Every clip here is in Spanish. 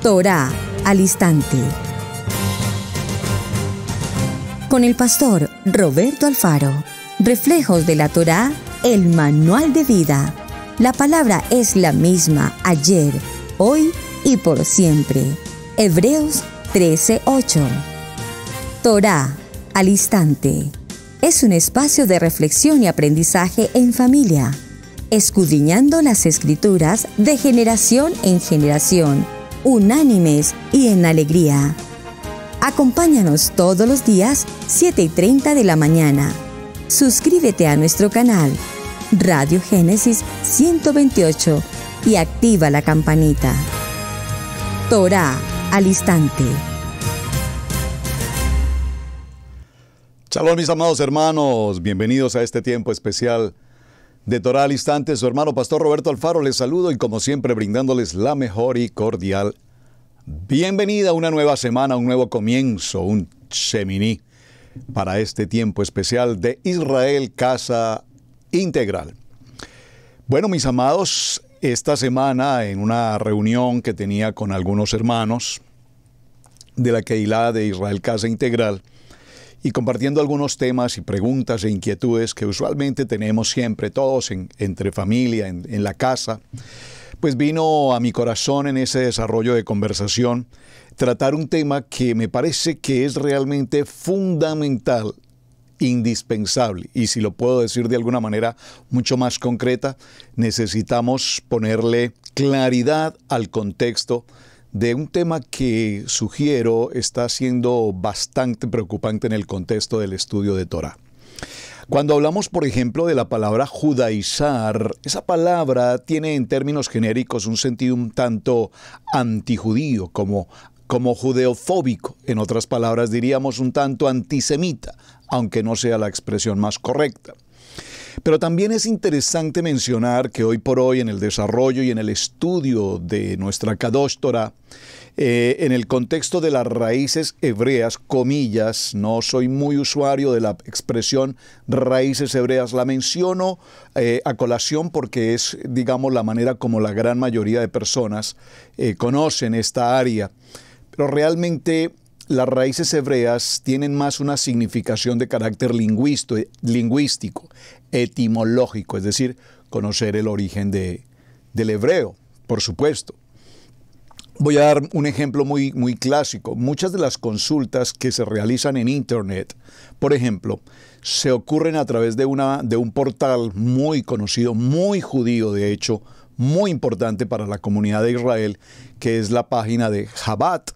Torah al instante. Con el pastor Roberto Alfaro. Reflejos de la Torá, el manual de vida. La palabra es la misma ayer, hoy y por siempre. Hebreos 13:8. Torá al instante. Es un espacio de reflexión y aprendizaje en familia, escudriñando las escrituras de generación en generación unánimes y en alegría. Acompáñanos todos los días 7 y 30 de la mañana. Suscríbete a nuestro canal Radio Génesis 128 y activa la campanita. Torah al instante. Shalom mis amados hermanos, bienvenidos a este tiempo especial de Torah al instante, su hermano Pastor Roberto Alfaro les saludo y como siempre brindándoles la mejor y cordial bienvenida a una nueva semana, un nuevo comienzo, un seminí para este tiempo especial de Israel Casa Integral. Bueno, mis amados, esta semana en una reunión que tenía con algunos hermanos de la Keilah de Israel Casa Integral, y compartiendo algunos temas y preguntas e inquietudes que usualmente tenemos siempre todos en, entre familia, en, en la casa, pues vino a mi corazón en ese desarrollo de conversación tratar un tema que me parece que es realmente fundamental indispensable. Y si lo puedo decir de alguna manera mucho más concreta, necesitamos ponerle claridad al contexto de un tema que sugiero está siendo bastante preocupante en el contexto del estudio de Torah. Cuando hablamos, por ejemplo, de la palabra judaizar, esa palabra tiene en términos genéricos un sentido un tanto antijudío, como, como judeofóbico, en otras palabras diríamos un tanto antisemita, aunque no sea la expresión más correcta. Pero también es interesante mencionar que hoy por hoy en el desarrollo y en el estudio de nuestra Kadosh eh, en el contexto de las raíces hebreas, comillas, no soy muy usuario de la expresión raíces hebreas, la menciono eh, a colación porque es, digamos, la manera como la gran mayoría de personas eh, conocen esta área. Pero realmente las raíces hebreas tienen más una significación de carácter lingüístico, etimológico, es decir, conocer el origen del hebreo, por supuesto. Voy a dar un ejemplo muy, muy clásico. Muchas de las consultas que se realizan en Internet, por ejemplo, se ocurren a través de, una, de un portal muy conocido, muy judío de hecho, muy importante para la comunidad de Israel, que es la página de Jabat.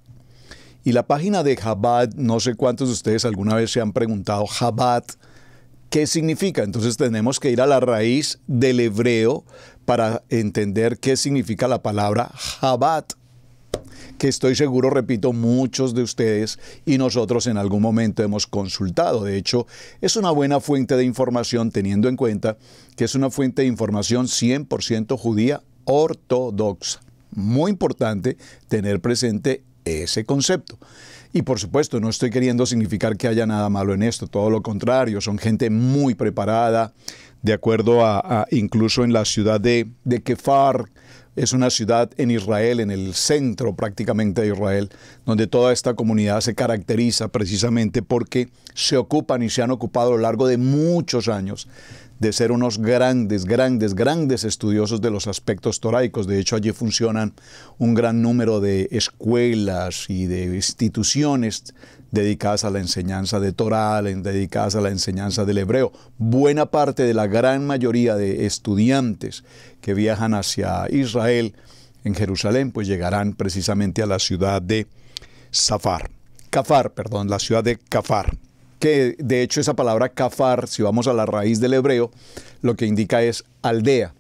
Y la página de Jabat, no sé cuántos de ustedes alguna vez se han preguntado, Jabat, ¿Qué significa? Entonces tenemos que ir a la raíz del hebreo para entender qué significa la palabra Jabat que estoy seguro, repito, muchos de ustedes y nosotros en algún momento hemos consultado. De hecho, es una buena fuente de información teniendo en cuenta que es una fuente de información 100% judía ortodoxa. Muy importante tener presente ese concepto. Y por supuesto, no estoy queriendo significar que haya nada malo en esto, todo lo contrario, son gente muy preparada, de acuerdo a, incluso en la ciudad de, de Kefar, es una ciudad en Israel, en el centro prácticamente de Israel, donde toda esta comunidad se caracteriza precisamente porque se ocupan y se han ocupado a lo largo de muchos años de ser unos grandes, grandes, grandes estudiosos de los aspectos toraicos. De hecho, allí funcionan un gran número de escuelas y de instituciones dedicadas a la enseñanza de Torah, dedicadas a la enseñanza del hebreo. Buena parte de la gran mayoría de estudiantes que viajan hacia Israel en Jerusalén, pues llegarán precisamente a la ciudad de Safar, Kafar, perdón, la ciudad de Kafar que de hecho esa palabra kafar, si vamos a la raíz del hebreo, lo que indica es aldea.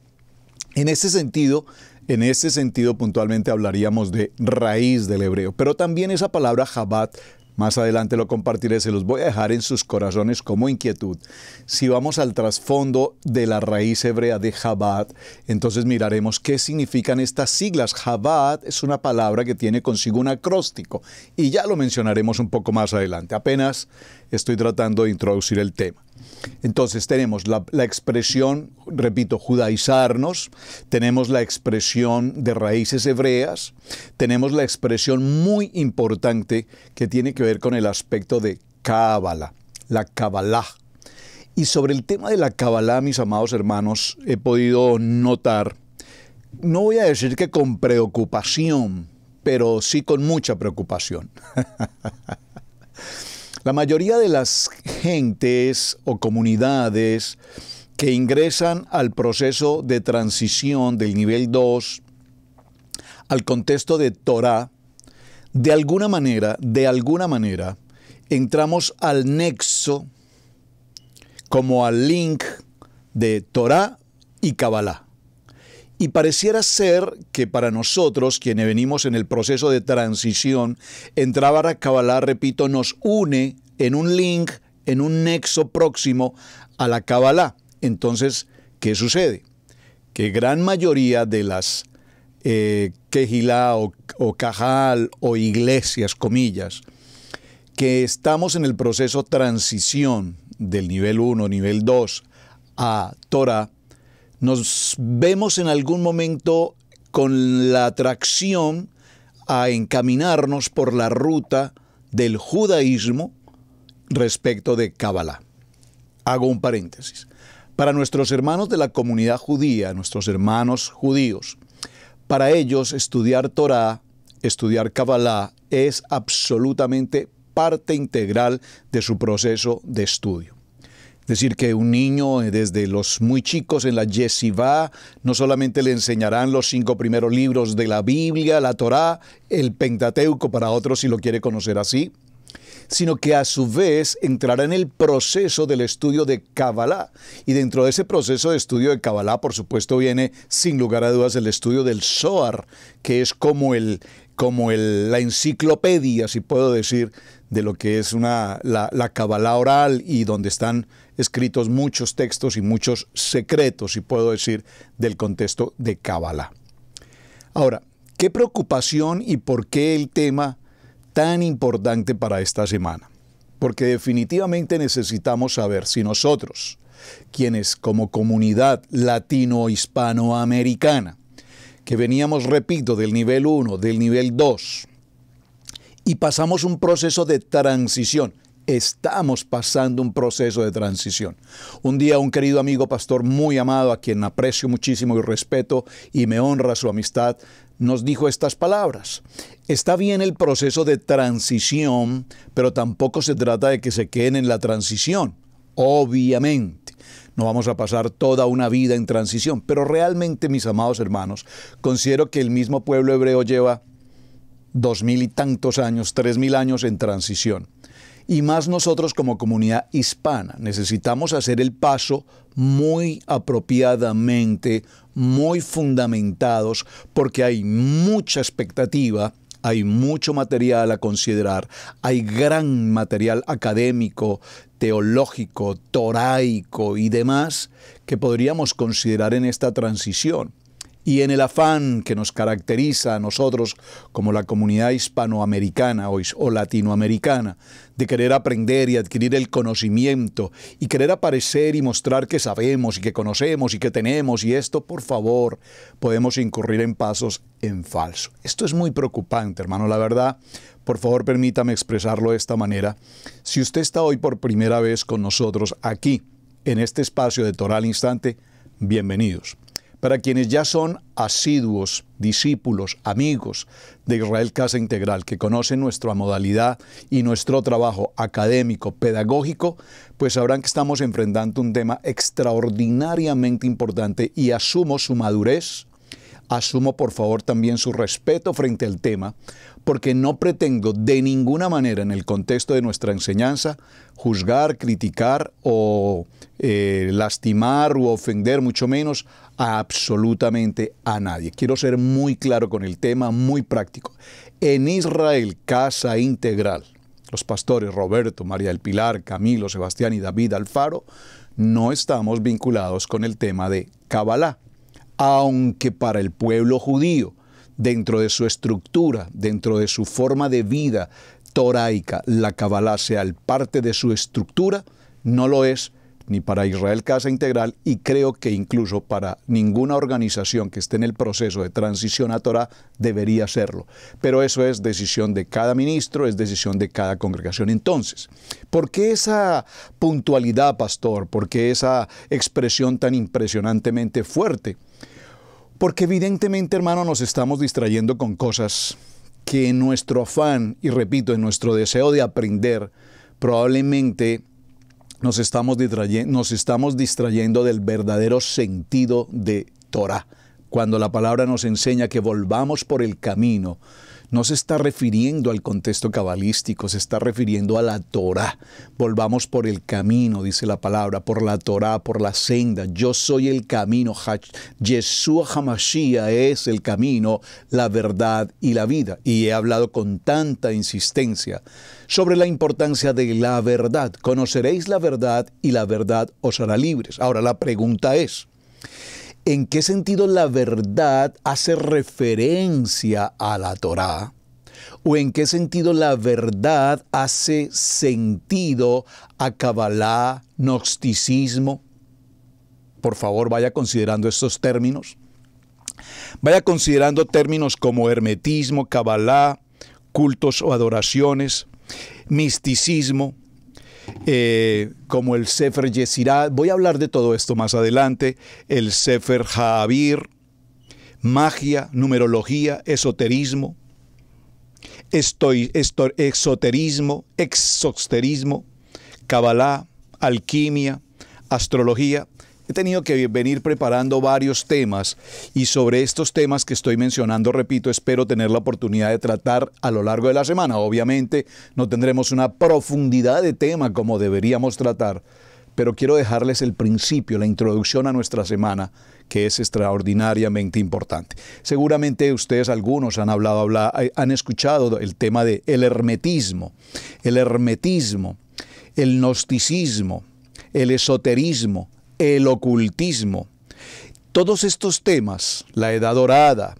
En ese sentido, en este sentido puntualmente hablaríamos de raíz del hebreo, pero también esa palabra jabat más adelante lo compartiré, se los voy a dejar en sus corazones como inquietud. Si vamos al trasfondo de la raíz hebrea de Chabad, entonces miraremos qué significan estas siglas. Jabad es una palabra que tiene consigo un acróstico y ya lo mencionaremos un poco más adelante. Apenas estoy tratando de introducir el tema. Entonces tenemos la, expresión, repito, judaizarnos, tenemos la expresión de raíces hebreas, tenemos la expresión muy importante que tiene que ver con el aspecto de cábala, la Kabbalah. Y sobre el tema de la Kabbalah, mis amados hermanos, he podido notar, no voy a decir que con preocupación, pero sí con mucha preocupación. La mayoría de las gentes o comunidades que ingresan al proceso de transición del nivel 2 al contexto de Torah, de alguna manera, de alguna manera, entramos al nexo como al link de Torah y Kabbalah. Y pareciera ser que para nosotros, quienes venimos en el proceso de transición, entraba a Kabbalah, repito, nos une en un link, en un nexo próximo a la Kabbalah. Entonces, ¿qué sucede? Que gran mayoría de las eh, o, o Cajal o iglesias, comillas, que estamos en el proceso transición del nivel 1, nivel 2 a Torah, nos vemos en algún momento con la atracción a encaminarnos por la ruta del judaísmo respecto de Kabbalah. Hago un paréntesis. Para nuestros hermanos de la comunidad judía, nuestros hermanos judíos, para ellos estudiar Torah, estudiar Kabbalah es absolutamente parte integral de su proceso de estudio decir que un niño eh, desde los muy chicos en la Yeshiva no solamente le enseñarán los cinco primeros libros de la Biblia, la Torá, el Pentateuco para otros si lo quiere conocer así, sino que a su vez entrará en el proceso del estudio de Kabbalah. Y dentro de ese proceso de estudio de Kabbalah, por supuesto, viene sin lugar a dudas el estudio del Soar que es como, el, como el, la enciclopedia, si puedo decir, de lo que es una, la, la Kabbalah oral y donde están escritos muchos textos y muchos secretos, si puedo decir, del contexto de Kabbalah. Ahora, ¿qué preocupación y por qué el tema tan importante para esta semana? Porque definitivamente necesitamos saber si nosotros, quienes como comunidad latino-hispanoamericana, que veníamos, repito, del nivel 1, del nivel 2, y pasamos un proceso de transición, estamos pasando un proceso de transición. Un día un querido amigo pastor muy amado, a quien aprecio muchísimo y respeto y me honra su amistad, nos dijo estas palabras. Está bien el proceso de transición, pero tampoco se trata de que se queden en la transición, obviamente. No vamos a pasar toda una vida en transición, pero realmente, mis amados hermanos, considero que el mismo pueblo hebreo lleva dos mil y tantos años, tres mil años en transición y más nosotros como comunidad hispana. Necesitamos hacer el paso muy apropiadamente, muy fundamentados, porque hay mucha expectativa hay mucho material a considerar, hay gran material académico, teológico, toraico y demás que podríamos considerar en esta transición y en el afán que nos caracteriza a nosotros como la comunidad hispanoamericana o, o, latinoamericana, de querer aprender y adquirir el conocimiento y querer aparecer y mostrar que sabemos y que conocemos y que tenemos y esto, por favor, podemos incurrir en pasos en falso. Esto es muy preocupante, hermano, la verdad. Por favor, permítame expresarlo de esta manera. Si usted está hoy por primera vez con nosotros aquí, en este espacio de Toral Instante, bienvenidos para quienes ya son asiduos, discípulos, amigos de Israel Casa Integral, que conocen nuestra modalidad y nuestro trabajo académico, pedagógico, pues sabrán que estamos enfrentando un tema extraordinariamente importante y asumo su madurez, asumo por favor también su respeto frente al tema, porque no pretendo de ninguna manera en el contexto de nuestra enseñanza juzgar, criticar o eh, lastimar u ofender, mucho menos a absolutamente a nadie. Quiero ser muy claro con el tema, muy práctico. En Israel, casa integral, los pastores Roberto, María del Pilar, Camilo, Sebastián y David Alfaro, no estamos vinculados con el tema de Kabbalah, aunque para el pueblo judío, dentro de su estructura, dentro de su forma de vida toraica, la Kabbalah sea parte de su estructura, no lo es ni para Israel Casa Integral y creo que incluso para ninguna organización que esté en el proceso de transición a Torah debería serlo. Pero eso es decisión de cada ministro, es decisión de cada congregación. Entonces, ¿por qué esa puntualidad, pastor? ¿Por qué esa expresión tan impresionantemente fuerte? Porque evidentemente, hermano, nos estamos distrayendo con cosas que en nuestro afán, y repito, en nuestro deseo de aprender, probablemente nos estamos, distrayendo, del verdadero sentido de Torah. Cuando la palabra nos enseña que volvamos por el camino no se está refiriendo al contexto cabalístico, se está refiriendo a la Torá. Volvamos por el camino, dice la palabra, por la Torá, por la senda. Yo soy el camino. Yeshua Hamashia es el camino, la verdad y la vida. Y he hablado con tanta insistencia sobre la importancia de la verdad. Conoceréis la verdad y la verdad os hará libres. Ahora la pregunta es, en qué sentido la verdad hace referencia a la Torá o en qué sentido la verdad hace sentido a Kabbalah, gnosticismo. Por favor, vaya considerando estos términos. Vaya considerando términos como hermetismo, Kabbalah, cultos o adoraciones, misticismo, eh, como el Sefer Yesirá, voy a hablar de todo esto más adelante, el Sefer Javir, magia, numerología, esoterismo, estoy, exoterismo, exosterismo, cabalá, alquimia, astrología, He tenido que venir preparando varios temas y sobre estos temas que estoy mencionando, repito, espero tener la oportunidad de tratar a lo largo de la semana. Obviamente no tendremos una profundidad de tema como deberíamos tratar, pero quiero dejarles el principio, la introducción a nuestra semana, que es extraordinariamente importante. Seguramente ustedes algunos han hablado, eh, han escuchado el tema de el hermetismo, el hermetismo, el gnosticismo, el esoterismo, el ocultismo. Todos estos temas, la Edad Dorada,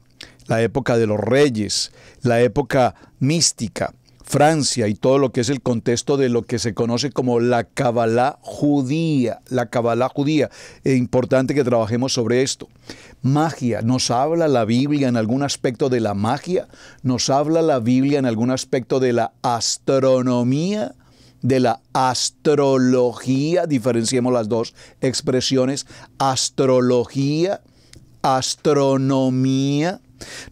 la época de los reyes, la época mística, Francia y todo lo que es el contexto de lo que se conoce como la Kabbalah judía, la cabalá judía. Es importante que trabajemos sobre esto. Magia, nos habla la Biblia en algún aspecto de la magia, nos habla la Biblia en algún aspecto de la astronomía, de la astrología, diferenciemos las dos expresiones, astrología, astronomía.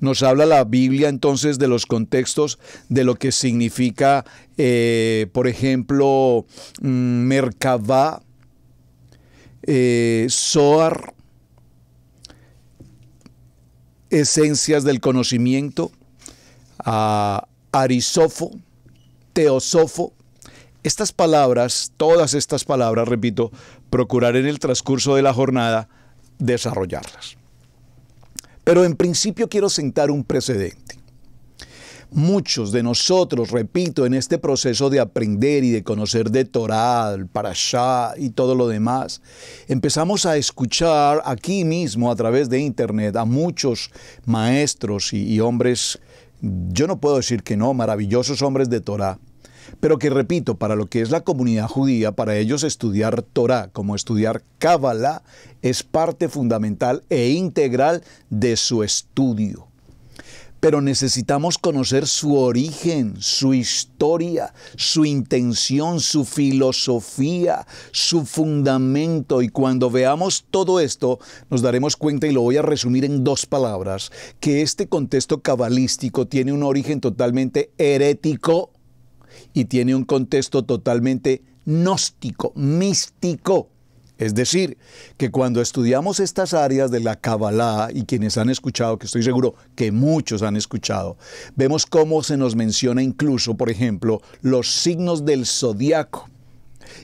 Nos habla la Biblia entonces de los contextos de lo que significa, eh, por ejemplo, mm, Merkabah, eh, Soar, Esencias del Conocimiento, a Arisofo, Teosofo, estas palabras, todas estas palabras, repito, procurar en el transcurso de la jornada desarrollarlas. Pero en principio quiero sentar un precedente. Muchos de nosotros, repito, en este proceso de aprender y de conocer de Torá, el Parashá y todo lo demás, empezamos a escuchar aquí mismo a través de Internet a muchos maestros y, y hombres, yo no puedo decir que no, maravillosos hombres de Torah, pero que repito, para lo que es la comunidad judía, para ellos estudiar Torah como estudiar Kabbalah es parte fundamental e integral de su estudio. Pero necesitamos conocer su origen, su historia, su intención, su filosofía, su fundamento. Y cuando veamos todo esto, nos daremos cuenta, y lo voy a resumir en dos palabras, que este contexto cabalístico tiene un origen totalmente herético y tiene un contexto totalmente gnóstico, místico. Es decir, que cuando estudiamos estas áreas de la Kabbalah y quienes han escuchado, que estoy seguro que muchos han escuchado, vemos cómo se nos menciona incluso, por ejemplo, los signos del zodiaco.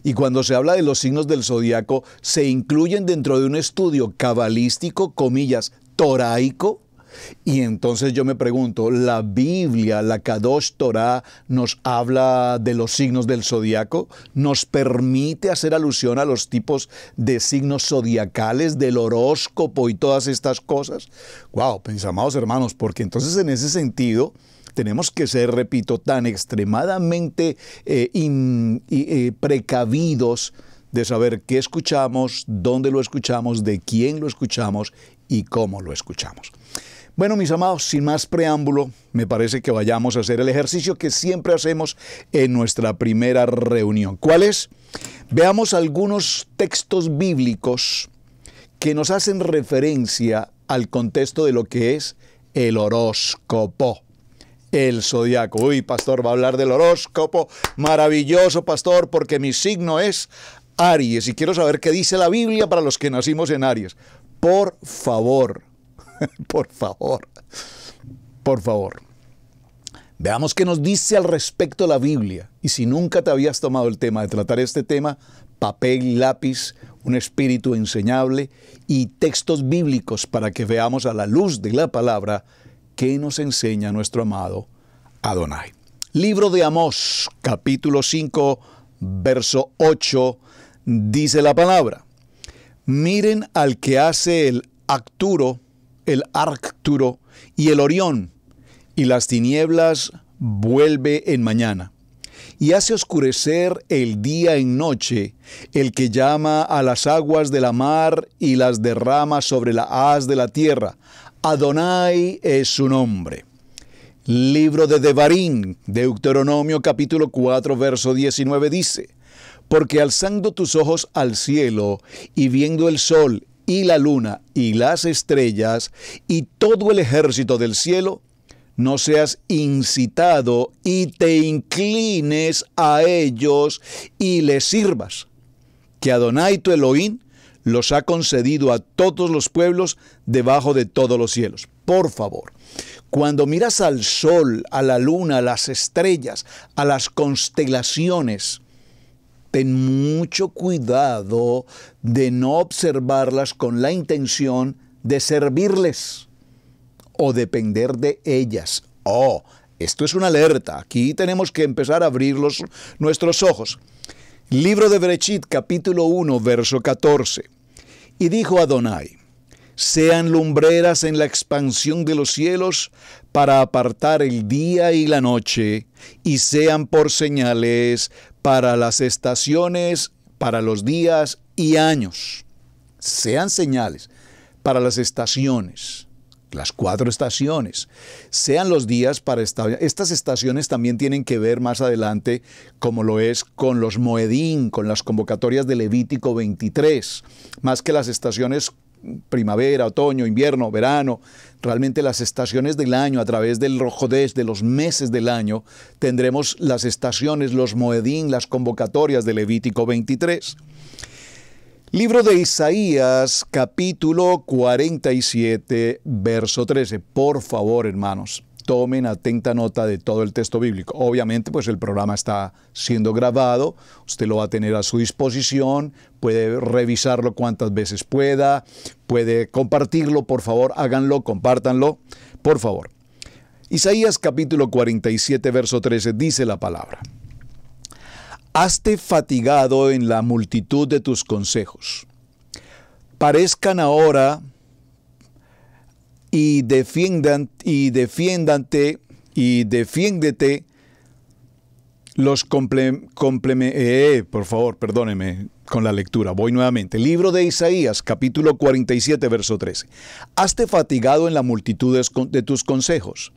Y cuando se habla de los signos del zodiaco, se incluyen dentro de un estudio cabalístico, comillas, toraico, y entonces yo me pregunto, ¿la Biblia, la Kadosh Torah, nos habla de los signos del zodiaco? ¿Nos permite hacer alusión a los tipos de signos zodiacales, del horóscopo y todas estas cosas? ¡Wow! Pensamos, hermanos, porque entonces en ese sentido tenemos que ser, repito, tan extremadamente eh, eh, precavidos de saber qué escuchamos, dónde lo escuchamos, de quién lo escuchamos y cómo lo escuchamos. Bueno, mis amados, sin más preámbulo, me parece que vayamos a hacer el ejercicio que siempre hacemos en nuestra primera reunión. ¿Cuál es? Veamos algunos textos bíblicos que nos hacen referencia al contexto de lo que es el horóscopo. El zodiaco. Uy, pastor, va a hablar del horóscopo. Maravilloso, pastor, porque mi signo es Aries. Y quiero saber qué dice la Biblia para los que nacimos en Aries. Por favor, por favor, por favor. Veamos qué nos dice al respecto la Biblia. Y si nunca te habías tomado el tema de tratar este tema, papel y lápiz, un espíritu enseñable y textos bíblicos para que veamos a la luz de la palabra que nos enseña nuestro amado Adonai. Libro de Amós, capítulo 5, verso 8, dice la palabra. Miren al que hace el acturo el Arcturo y el Orión, y las tinieblas vuelve en mañana. Y hace oscurecer el día en noche, el que llama a las aguas de la mar y las derrama sobre la haz de la tierra. Adonai es su nombre. Libro de Devarín, Deuteronomio capítulo 4, verso 19 dice, Porque alzando tus ojos al cielo y viendo el sol y la luna y las estrellas y todo el ejército del cielo, no seas incitado y te inclines a ellos y les sirvas, que Adonai tu Elohim los ha concedido a todos los pueblos debajo de todos los cielos. Por favor, cuando miras al sol, a la luna, a las estrellas, a las constelaciones, ten mucho cuidado de no observarlas con la intención de servirles o depender de ellas. Oh, esto es una alerta. Aquí tenemos que empezar a abrir nuestros ojos. Libro de Brechit, capítulo 1, verso 14. Y dijo Adonai, sean lumbreras en la expansión de los cielos para apartar el día y la noche, y sean por señales para las estaciones, para los días y años. Sean señales para las estaciones las cuatro estaciones, sean los días para estas estaciones también tienen que ver más adelante, como lo es con los Moedín, con las convocatorias de Levítico 23, más que las estaciones primavera, otoño, invierno, verano, realmente las estaciones del año, a través del rojodés, de los meses del año, tendremos las estaciones, los moedín, las convocatorias de Levítico 23. Libro de Isaías, capítulo 47, verso 13. Por favor, hermanos tomen atenta nota de todo el texto bíblico. Obviamente, pues el programa está siendo grabado, usted lo va a tener a su disposición, puede revisarlo cuantas veces pueda, puede compartirlo, por favor, háganlo, compártanlo, por favor. Isaías capítulo 47, verso 13, dice la palabra. Hazte fatigado en la multitud de tus consejos. Parezcan ahora y defiendan y defiéndante y defiéndete los complementos, eh, por favor, perdóneme con la lectura, voy nuevamente. Libro de Isaías, capítulo 47, verso 13. ¿Haste fatigado en la multitud de tus consejos.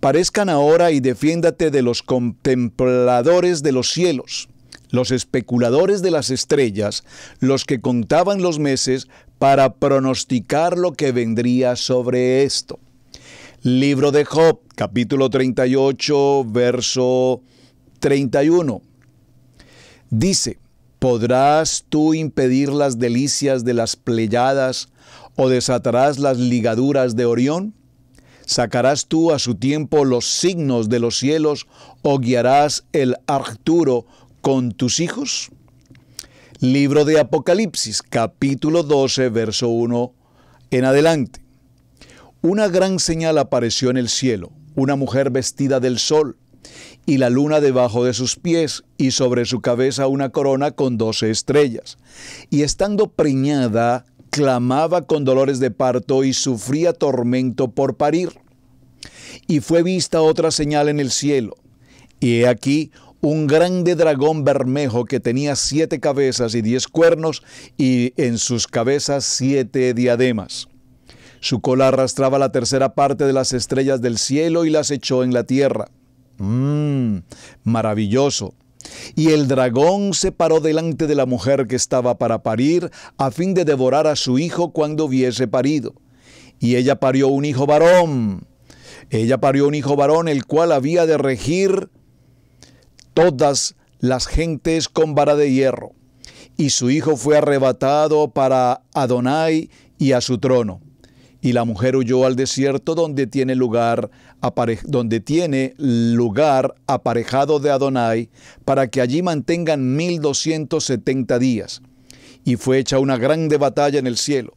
Parezcan ahora y defiéndate de los contempladores de los cielos, los especuladores de las estrellas, los que contaban los meses para pronosticar lo que vendría sobre esto. Libro de Job, capítulo 38, verso 31. Dice, ¿podrás tú impedir las delicias de las pleyadas o desatarás las ligaduras de Orión? ¿Sacarás tú a su tiempo los signos de los cielos o guiarás el Arturo con tus hijos? Libro de Apocalipsis, capítulo 12, verso 1 en adelante. Una gran señal apareció en el cielo, una mujer vestida del sol, y la luna debajo de sus pies, y sobre su cabeza una corona con doce estrellas. Y estando preñada, clamaba con dolores de parto y sufría tormento por parir. Y fue vista otra señal en el cielo, y he aquí un grande dragón bermejo que tenía siete cabezas y diez cuernos y en sus cabezas siete diademas. Su cola arrastraba la tercera parte de las estrellas del cielo y las echó en la tierra. Mmm, maravilloso. Y el dragón se paró delante de la mujer que estaba para parir, a fin de devorar a su hijo cuando hubiese parido. Y ella parió un hijo varón. Ella parió un hijo varón, el cual había de regir todas las gentes con vara de hierro. Y su hijo fue arrebatado para Adonai y a su trono. Y la mujer huyó al desierto donde tiene lugar, donde tiene lugar aparejado de Adonai, para que allí mantengan 1270 días. Y fue hecha una grande batalla en el cielo.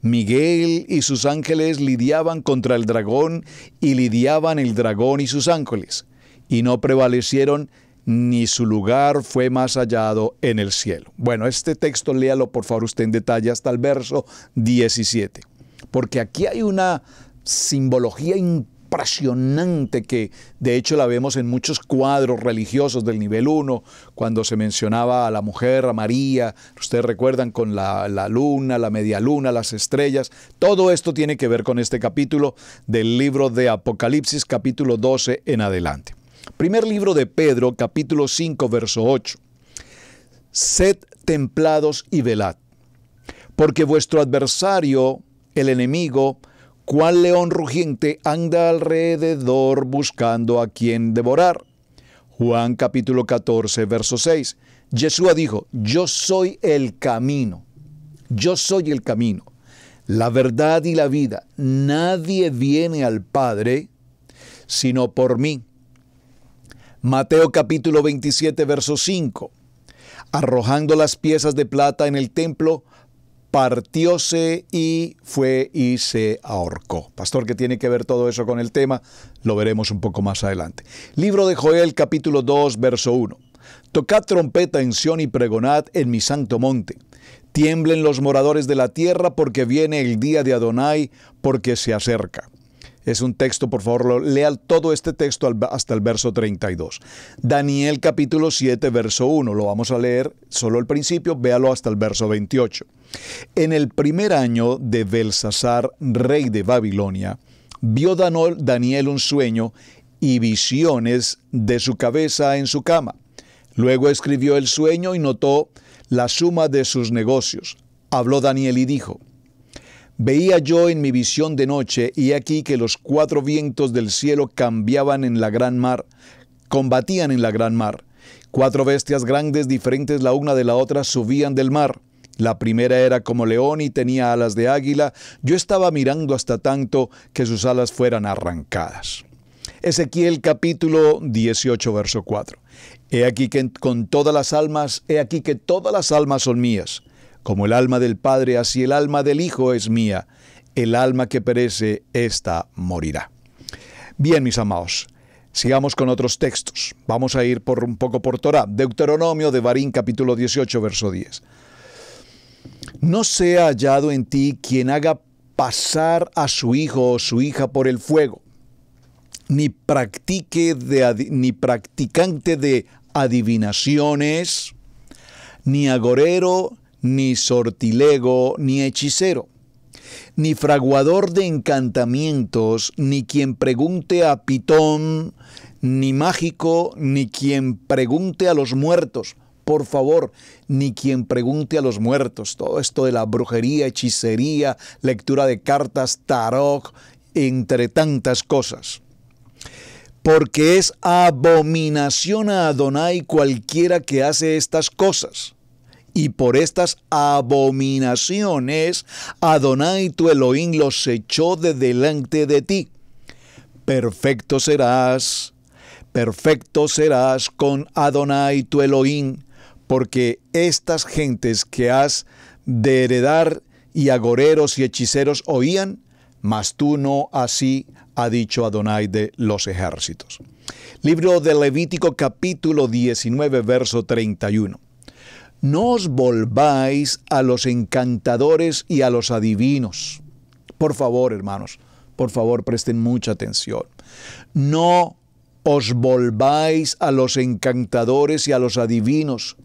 Miguel y sus ángeles lidiaban contra el dragón y lidiaban el dragón y sus ángeles, y no prevalecieron ni su lugar fue más hallado en el cielo. Bueno, este texto léalo por favor usted en detalle hasta el verso 17, porque aquí hay una simbología impresionante que de hecho la vemos en muchos cuadros religiosos del nivel 1, cuando se mencionaba a la mujer, a María, ustedes recuerdan con la, la luna, la media luna, las estrellas, todo esto tiene que ver con este capítulo del libro de Apocalipsis capítulo 12 en adelante. Primer libro de Pedro, capítulo 5, verso 8. Sed templados y velad, porque vuestro adversario, el enemigo, cual león rugiente, anda alrededor buscando a quien devorar. Juan capítulo 14, verso 6. Yeshua dijo, yo soy el camino, yo soy el camino, la verdad y la vida. Nadie viene al Padre sino por mí. Mateo capítulo 27, verso 5. Arrojando las piezas de plata en el templo, partióse y fue y se ahorcó. Pastor, ¿qué tiene que ver todo eso con el tema? Lo veremos un poco más adelante. Libro de Joel capítulo 2, verso 1. Tocad trompeta en Sión y pregonad en mi santo monte. Tiemblen los moradores de la tierra porque viene el día de Adonai, porque se acerca. Es un texto, por favor, lea todo este texto hasta el verso 32. Daniel capítulo 7, verso 1. Lo vamos a leer solo el principio, véalo hasta el verso 28. En el primer año de Belsasar, rey de Babilonia, vio Daniel un sueño y visiones de su cabeza en su cama. Luego escribió el sueño y notó la suma de sus negocios. Habló Daniel y dijo, Veía yo en mi visión de noche, y aquí que los cuatro vientos del cielo cambiaban en la gran mar, combatían en la gran mar. Cuatro bestias grandes, diferentes la una de la otra, subían del mar. La primera era como león y tenía alas de águila. Yo estaba mirando hasta tanto que sus alas fueran arrancadas. Ezequiel capítulo 18, verso 4. He aquí que con todas las almas, he aquí que todas las almas son mías. Como el alma del Padre, así el alma del Hijo es mía. El alma que perece, ésta morirá. Bien, mis amados, sigamos con otros textos. Vamos a ir por un poco por Torah. Deuteronomio de Barín, capítulo 18, verso 10. No sea hallado en ti quien haga pasar a su hijo o su hija por el fuego, ni, practique de, ni practicante de adivinaciones, ni agorero, ni sortilego, ni hechicero, ni fraguador de encantamientos, ni quien pregunte a Pitón, ni mágico, ni quien pregunte a los muertos. Por favor, ni quien pregunte a los muertos. Todo esto de la brujería, hechicería, lectura de cartas, tarot, entre tantas cosas. Porque es abominación a Adonai cualquiera que hace estas cosas y por estas abominaciones, Adonai tu Elohim los echó de delante de ti. Perfecto serás, perfecto serás con Adonai tu Elohim, porque estas gentes que has de heredar y agoreros y hechiceros oían, mas tú no así ha dicho Adonai de los ejércitos. Libro de Levítico capítulo 19, verso 31 no os volváis a los encantadores y a los adivinos. Por favor, hermanos, por favor, presten mucha atención. No os volváis a los encantadores y a los adivinos.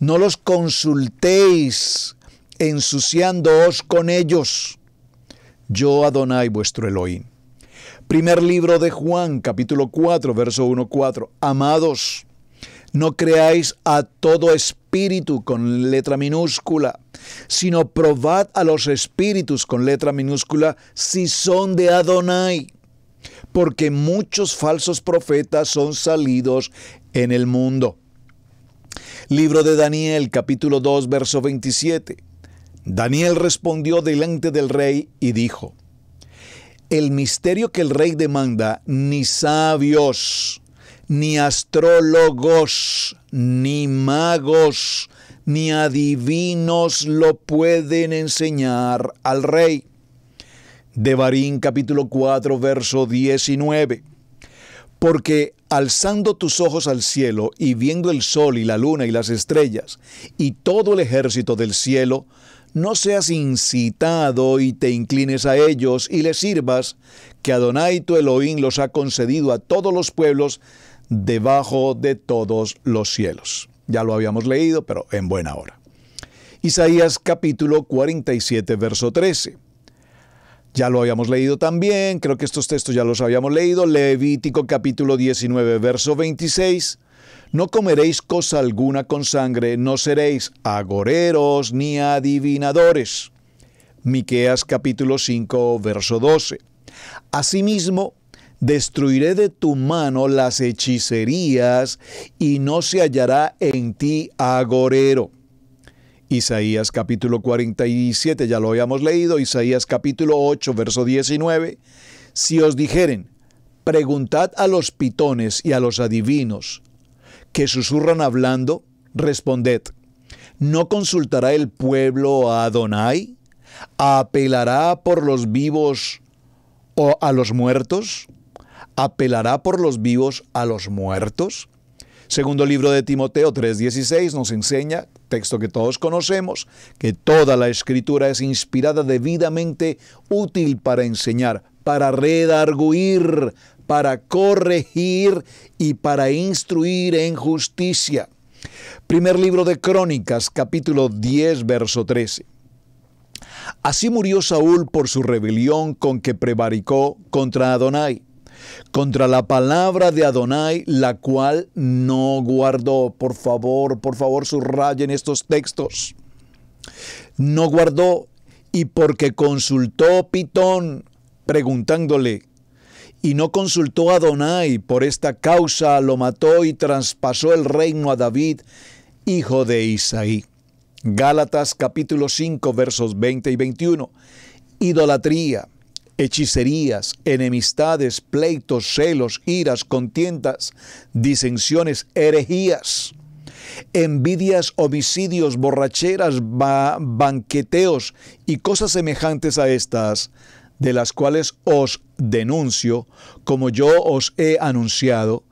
No los consultéis ensuciándoos con ellos. Yo Adonai vuestro Elohim. Primer libro de Juan, capítulo 4, verso 1-4. Amados, no creáis a todo espíritu con letra minúscula, sino probad a los espíritus con letra minúscula si son de Adonai, porque muchos falsos profetas son salidos en el mundo. Libro de Daniel capítulo 2 verso 27. Daniel respondió delante del rey y dijo, El misterio que el rey demanda, ni sabios ni astrólogos, ni magos, ni adivinos lo pueden enseñar al rey. De Barín capítulo 4 verso 19. Porque alzando tus ojos al cielo y viendo el sol y la luna y las estrellas y todo el ejército del cielo, no seas incitado y te inclines a ellos y les sirvas, que Adonai tu Elohim los ha concedido a todos los pueblos debajo de todos los cielos. Ya lo habíamos leído, pero en buena hora. Isaías capítulo 47, verso 13. Ya lo habíamos leído también, creo que estos textos ya los habíamos leído. Levítico capítulo 19, verso 26. No comeréis cosa alguna con sangre, no seréis agoreros ni adivinadores. Miqueas capítulo 5, verso 12. Asimismo, destruiré de tu mano las hechicerías y no se hallará en ti agorero. Isaías capítulo 47, ya lo habíamos leído, Isaías capítulo 8, verso 19. Si os dijeren, preguntad a los pitones y a los adivinos que susurran hablando, responded, ¿no consultará el pueblo a Adonai? ¿Apelará por los vivos o a los muertos? apelará por los vivos a los muertos? Segundo libro de Timoteo 3:16 nos enseña, texto que todos conocemos, que toda la escritura es inspirada debidamente útil para enseñar, para redarguir, para corregir y para instruir en justicia. Primer libro de Crónicas, capítulo 10, verso 13. Así murió Saúl por su rebelión con que prevaricó contra Adonai contra la palabra de Adonai, la cual no guardó. Por favor, por favor, subrayen estos textos. No guardó y porque consultó Pitón preguntándole y no consultó a Adonai, por esta causa lo mató y traspasó el reino a David, hijo de Isaí. Gálatas capítulo 5 versos 20 y 21. Idolatría hechicerías, enemistades, pleitos, celos, iras, contientas, disensiones, herejías, envidias, homicidios, borracheras, banqueteos y cosas semejantes a estas, de las cuales os denuncio, como yo os he anunciado,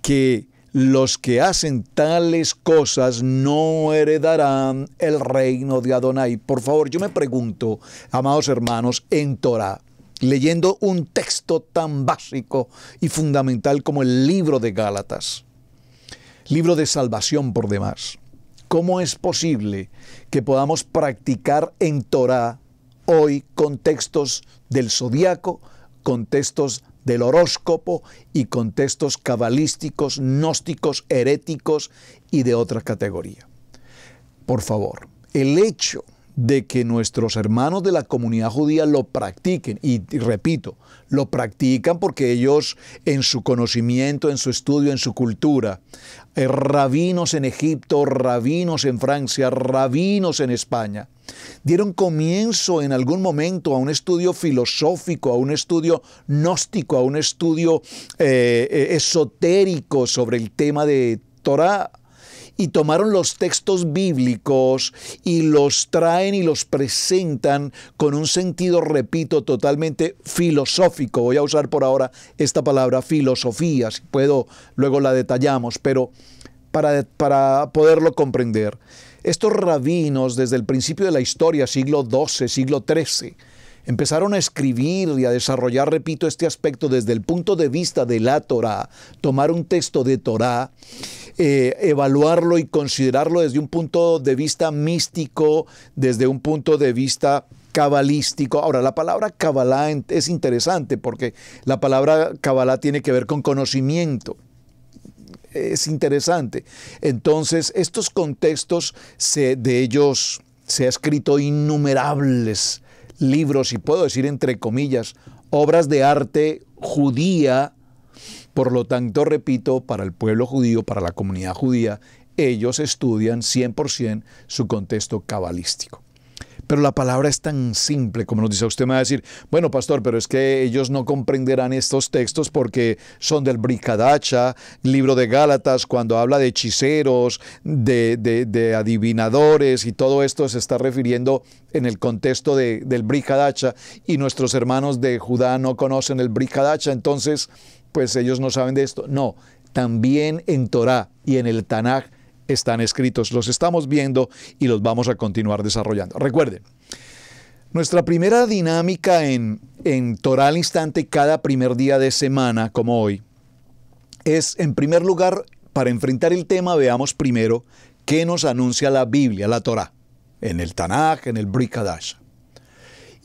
que los que hacen tales cosas no heredarán el reino de Adonai. Por favor, yo me pregunto, amados hermanos, en Torah, leyendo un texto tan básico y fundamental como el libro de Gálatas, libro de salvación por demás, ¿cómo es posible que podamos practicar en Torah hoy contextos del zodiaco, contextos del horóscopo y contextos cabalísticos, gnósticos, heréticos y de otra categoría. Por favor, el hecho de que nuestros hermanos de la comunidad judía lo practiquen, y, repito, lo practican porque ellos en su conocimiento, en su estudio, en su cultura, eh, rabinos en Egipto, rabinos en Francia, rabinos en España, dieron comienzo en algún momento a un estudio filosófico, a un estudio gnóstico, a un estudio eh, eh, esotérico sobre el tema de Torah y tomaron los textos bíblicos y los traen y los presentan con un sentido, repito, totalmente filosófico. Voy a usar por ahora esta palabra filosofía, si puedo, luego la detallamos, pero para, para poderlo comprender. Estos rabinos desde el principio de la historia, siglo XII, siglo XIII, empezaron a escribir y a desarrollar, repito, este aspecto desde el punto de vista de la Torah, tomar un texto de Torah, eh, evaluarlo y considerarlo desde un punto de vista místico, desde un punto de vista cabalístico. Ahora, la palabra cabalá es interesante porque la palabra cabalá tiene que ver con conocimiento es interesante. Entonces, estos contextos, de ellos se ha escrito innumerables libros, y puedo decir entre comillas, obras de arte judía. Por lo tanto, repito, para el pueblo judío, para la comunidad judía, ellos estudian 100% su contexto cabalístico. Pero la palabra es tan simple, como nos dice usted, me va a decir, bueno, pastor, pero es que ellos no comprenderán estos textos porque son del Bricadacha, libro de Gálatas, cuando habla de hechiceros, de, adivinadores y todo esto se está refiriendo en el contexto del Bricadacha y nuestros hermanos de Judá no conocen el Bricadacha, entonces pues ellos no saben de esto. No, también en Torá y en el Tanaj están escritos, los estamos viendo y los vamos a continuar desarrollando. Recuerden, nuestra primera dinámica en, en Torah al instante cada primer día de semana, como hoy, es en primer lugar, para enfrentar el tema, veamos primero qué nos anuncia la Biblia, la Torá, en el Tanaj, en el Brikadash.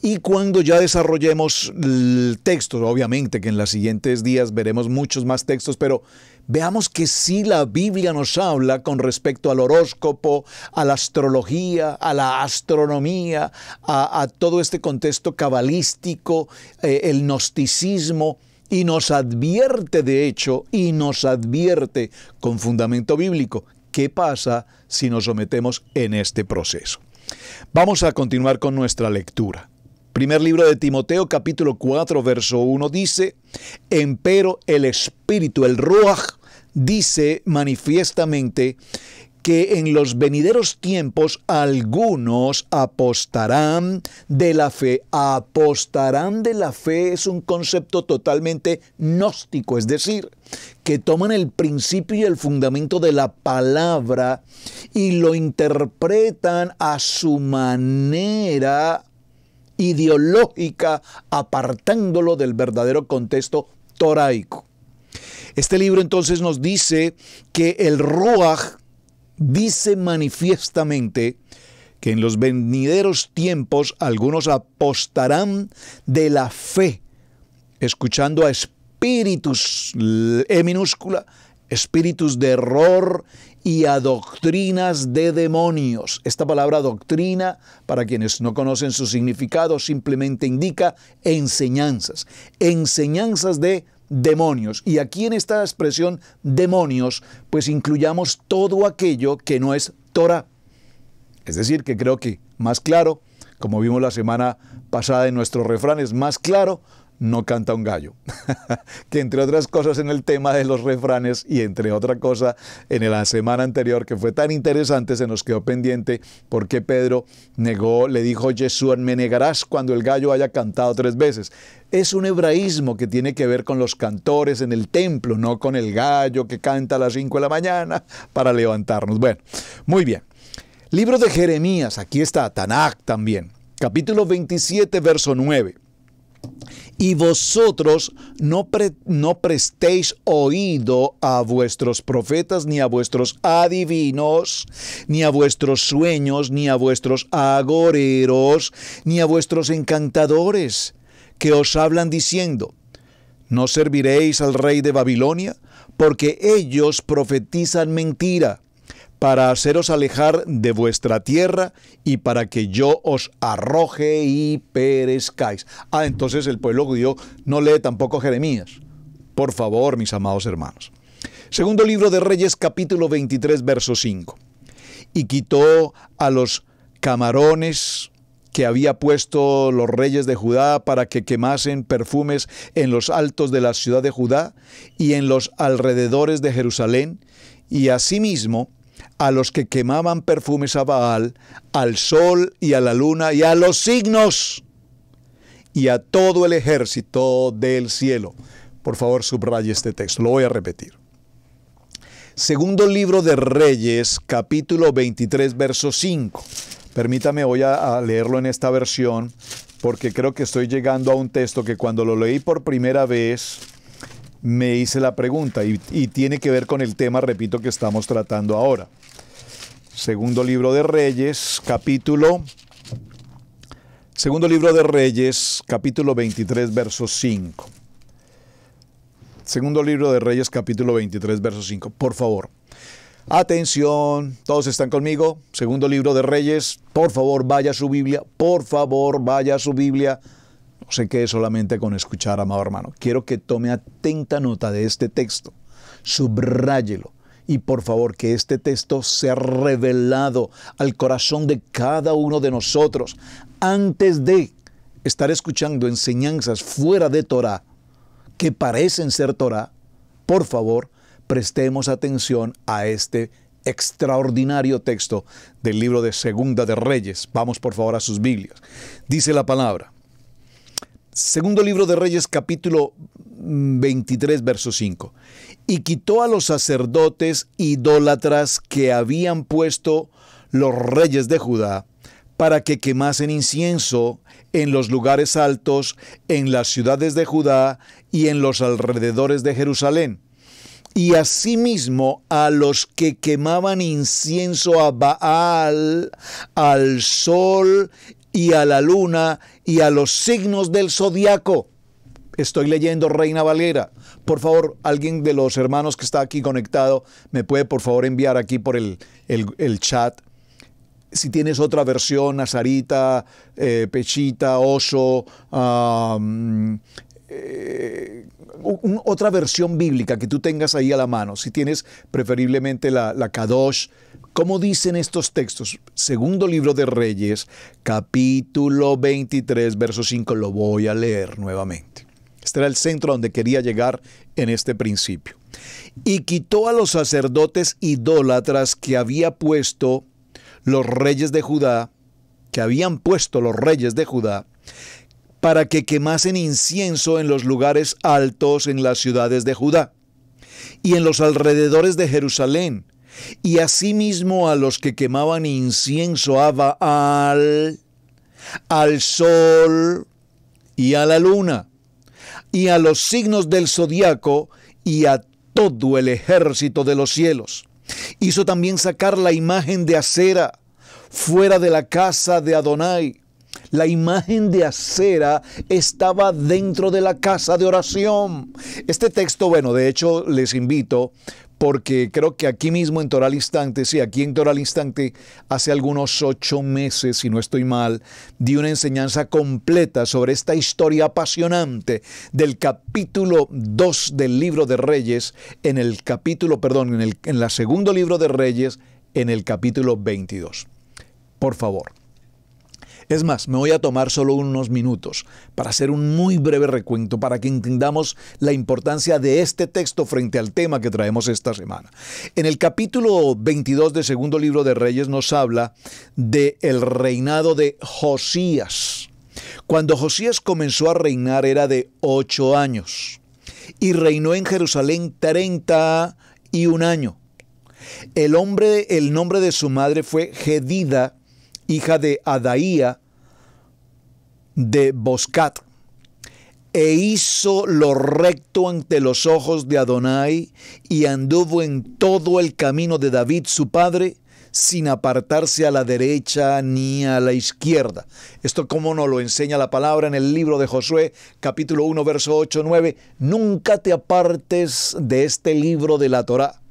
Y cuando ya desarrollemos el texto, obviamente que en los siguientes días veremos muchos más textos, pero veamos que si la Biblia nos habla con respecto al horóscopo, a la astrología, a la astronomía, a, todo este contexto cabalístico, eh, el gnosticismo, y nos advierte de hecho, y nos advierte con fundamento bíblico, qué pasa si nos sometemos en este proceso. Vamos a continuar con nuestra lectura. Primer libro de Timoteo capítulo 4 verso 1 dice, empero el espíritu, el ruaj, dice manifiestamente que en los venideros tiempos algunos apostarán de la fe. Apostarán de la fe es un concepto totalmente gnóstico, es decir, que toman el principio y el fundamento de la palabra y lo interpretan a su manera ideológica, apartándolo del verdadero contexto toraico. Este libro entonces nos dice que el Ruach dice manifiestamente que en los venideros tiempos algunos apostarán de la fe, escuchando a espíritus, eh, E minúscula, espíritus de error y a doctrinas de demonios. Esta palabra doctrina, para quienes no conocen su significado, simplemente indica enseñanzas, enseñanzas de demonios. Y aquí en esta expresión demonios, pues incluyamos todo aquello que no es Torah. Es decir, que creo que más claro, como vimos la semana pasada en nuestros refranes, más claro no canta un gallo, que entre otras cosas en el tema de los refranes y entre otra cosa en la semana anterior que fue tan interesante se nos quedó pendiente porque Pedro negó, le dijo Jesús, me negarás cuando el gallo haya cantado tres veces. Es un hebraísmo que tiene que ver con los cantores en el templo, no con el gallo que canta a las cinco de la mañana para levantarnos. Bueno, muy bien. Libro de Jeremías, aquí está Tanakh también, capítulo 27, verso 9 y vosotros no, no prestéis oído a vuestros profetas, ni a vuestros adivinos, ni a vuestros sueños, ni a vuestros agoreros, ni a vuestros encantadores, que os hablan diciendo, no serviréis al rey de Babilonia, porque ellos profetizan mentira para haceros alejar de vuestra tierra y para que yo os arroje y perezcáis. Ah, entonces el pueblo judío no lee tampoco Jeremías. Por favor, mis amados hermanos. Segundo libro de Reyes, capítulo 23, verso 5. Y quitó a los camarones que había puesto los reyes de Judá para que quemasen perfumes en los altos de la ciudad de Judá y en los alrededores de Jerusalén, y asimismo a los que quemaban perfumes a Baal, al sol y a la luna y a los signos y a todo el ejército del cielo. Por favor, subraye este texto, lo voy a repetir. Segundo libro de Reyes, capítulo 23, verso 5. Permítame, voy a, leerlo en esta versión porque creo que estoy llegando a un texto que cuando lo leí por primera vez, me hice la pregunta y, tiene que ver con el tema, repito, que estamos tratando ahora. Segundo libro de Reyes, capítulo. Segundo libro de Reyes, capítulo 23, verso 5. Segundo libro de Reyes, capítulo 23, verso 5. Por favor, Atención, todos están conmigo. Segundo libro de Reyes, por favor vaya a su Biblia, por favor vaya a su Biblia. No se quede solamente con escuchar, amado hermano. Quiero que tome atenta nota de este texto. Subráyelo, y por favor que este texto sea revelado al corazón de cada uno de nosotros antes de estar escuchando enseñanzas fuera de Torah que parecen ser Torah. Por favor, prestemos atención a este extraordinario texto del libro de Segunda de Reyes. Vamos por favor a sus Biblias. Dice la palabra. Segundo libro de Reyes capítulo 23, mm, verso 5. Y quitó a los sacerdotes idólatras que habían puesto los reyes de Judá para que quemasen incienso en los lugares altos, en las ciudades de Judá y en los alrededores de Jerusalén. Y asimismo a los que quemaban incienso a Baal, al sol y a la luna y a los signos del zodiaco. Estoy leyendo Reina Valera. Por favor, alguien de los hermanos que está aquí conectado, me puede por favor enviar aquí por el, el, chat. Si tienes otra versión, Nazarita, eh, Pechita, Oso, eh, otra versión bíblica que tú tengas ahí a la mano. Si tienes preferiblemente la, la Kadosh, ¿Cómo dicen estos textos? Segundo libro de Reyes, capítulo 23, verso 5. Lo voy a leer nuevamente. Este era el centro donde quería llegar en este principio. Y quitó a los sacerdotes idólatras que había puesto los reyes de Judá, que habían puesto los reyes de Judá, para que quemasen incienso en los lugares altos en las ciudades de Judá y en los alrededores de Jerusalén, y asimismo a los que quemaban incienso a Baal, al sol y a la luna, y a los signos del zodiaco y a todo el ejército de los cielos. Hizo también sacar la imagen de acera fuera de la casa de Adonai. La imagen de acera estaba dentro de la casa de oración. Este texto, bueno, de hecho les invito porque creo que aquí mismo en Toral Instante, sí, aquí en Toral Instante, hace algunos ocho meses, si no estoy mal, di una enseñanza completa sobre esta historia apasionante del capítulo 2 del libro de Reyes, en el capítulo, perdón, en el en la segundo libro de Reyes, en el capítulo 22. Por favor, es más, me voy a tomar solo unos minutos para hacer un muy breve recuento para que entendamos la importancia de este texto frente al tema que traemos esta semana. En el capítulo 22 del segundo libro de Reyes nos habla de el reinado de Josías. Cuando Josías comenzó a reinar era de ocho años y reinó en Jerusalén treinta y El, hombre, el nombre de su madre fue Gedida hija de Adaía de Boscat, e hizo lo recto ante los ojos de Adonai, y anduvo en todo el camino de David su padre, sin apartarse a la derecha ni a la izquierda. Esto como nos lo enseña la palabra en el libro de Josué, capítulo 1, verso 8, 9. Nunca te apartes de este libro de la Torá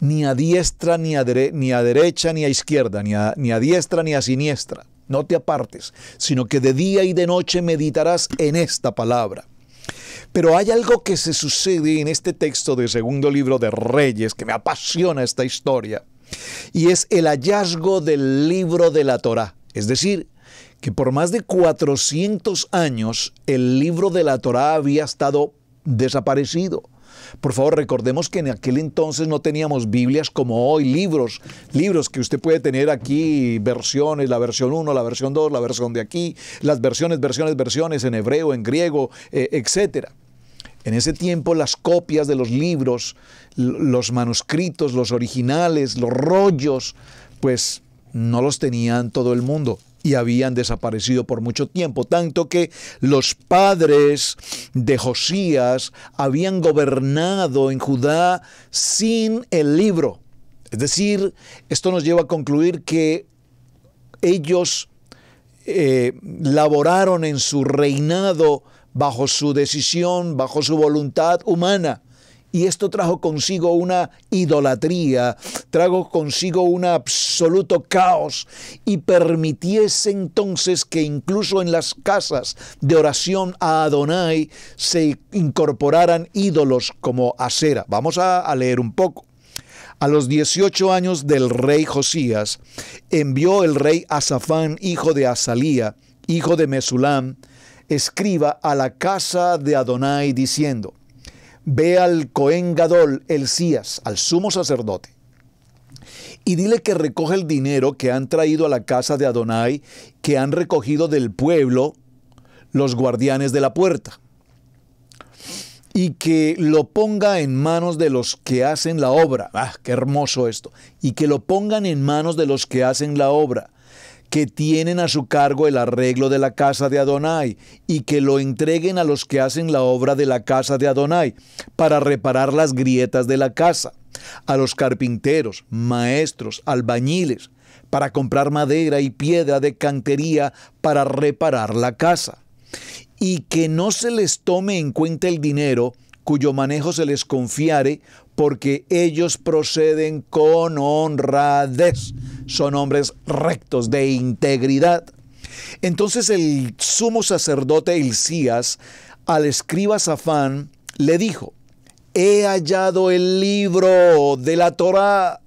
ni a diestra, ni a, derecha, ni a izquierda, ni a, ni a diestra, ni a siniestra. No te apartes, sino que de día y de noche meditarás en esta palabra. Pero hay algo que se sucede en este texto del segundo libro de Reyes, que me apasiona esta historia, y es el hallazgo del libro de la Torá. Es decir, que por más de 400 años el libro de la Torá había estado desaparecido por favor, recordemos que en aquel entonces no teníamos Biblias como hoy, libros, libros que usted puede tener aquí, versiones, la versión 1, la versión 2, la versión de aquí, las versiones, versiones, versiones en hebreo, en griego, eh, etc. En ese tiempo las copias de los libros, los manuscritos, los originales, los rollos, pues no los tenían todo el mundo y habían desaparecido por mucho tiempo, tanto que los padres de Josías habían gobernado en Judá sin el libro. Es decir, esto nos lleva a concluir que ellos eh, laboraron en su reinado bajo su decisión, bajo su voluntad humana. Y esto trajo consigo una idolatría, trajo consigo un absoluto caos y permitiese entonces que incluso en las casas de oración a Adonai se incorporaran ídolos como acera. Vamos a, leer un poco. A los 18 años del rey Josías, envió el rey Asafán, hijo de Asalía, hijo de Mesulam, escriba a la casa de Adonai diciendo, ve al Cohen Gadol, el al sumo sacerdote, y dile que recoja el dinero que han traído a la casa de Adonai, que han recogido del pueblo los guardianes de la puerta, y que lo ponga en manos de los que hacen la obra. ¡Ah, qué hermoso esto! Y que lo pongan en manos de los que hacen la obra que tienen a su cargo el arreglo de la casa de Adonai, y que lo entreguen a los que hacen la obra de la casa de Adonai, para reparar las grietas de la casa, a los carpinteros, maestros, albañiles, para comprar madera y piedra de cantería para reparar la casa, y que no se les tome en cuenta el dinero cuyo manejo se les confiare porque ellos proceden con honradez, son hombres rectos de integridad. Entonces el sumo sacerdote Elías al escriba Safán le dijo, he hallado el libro de la Torá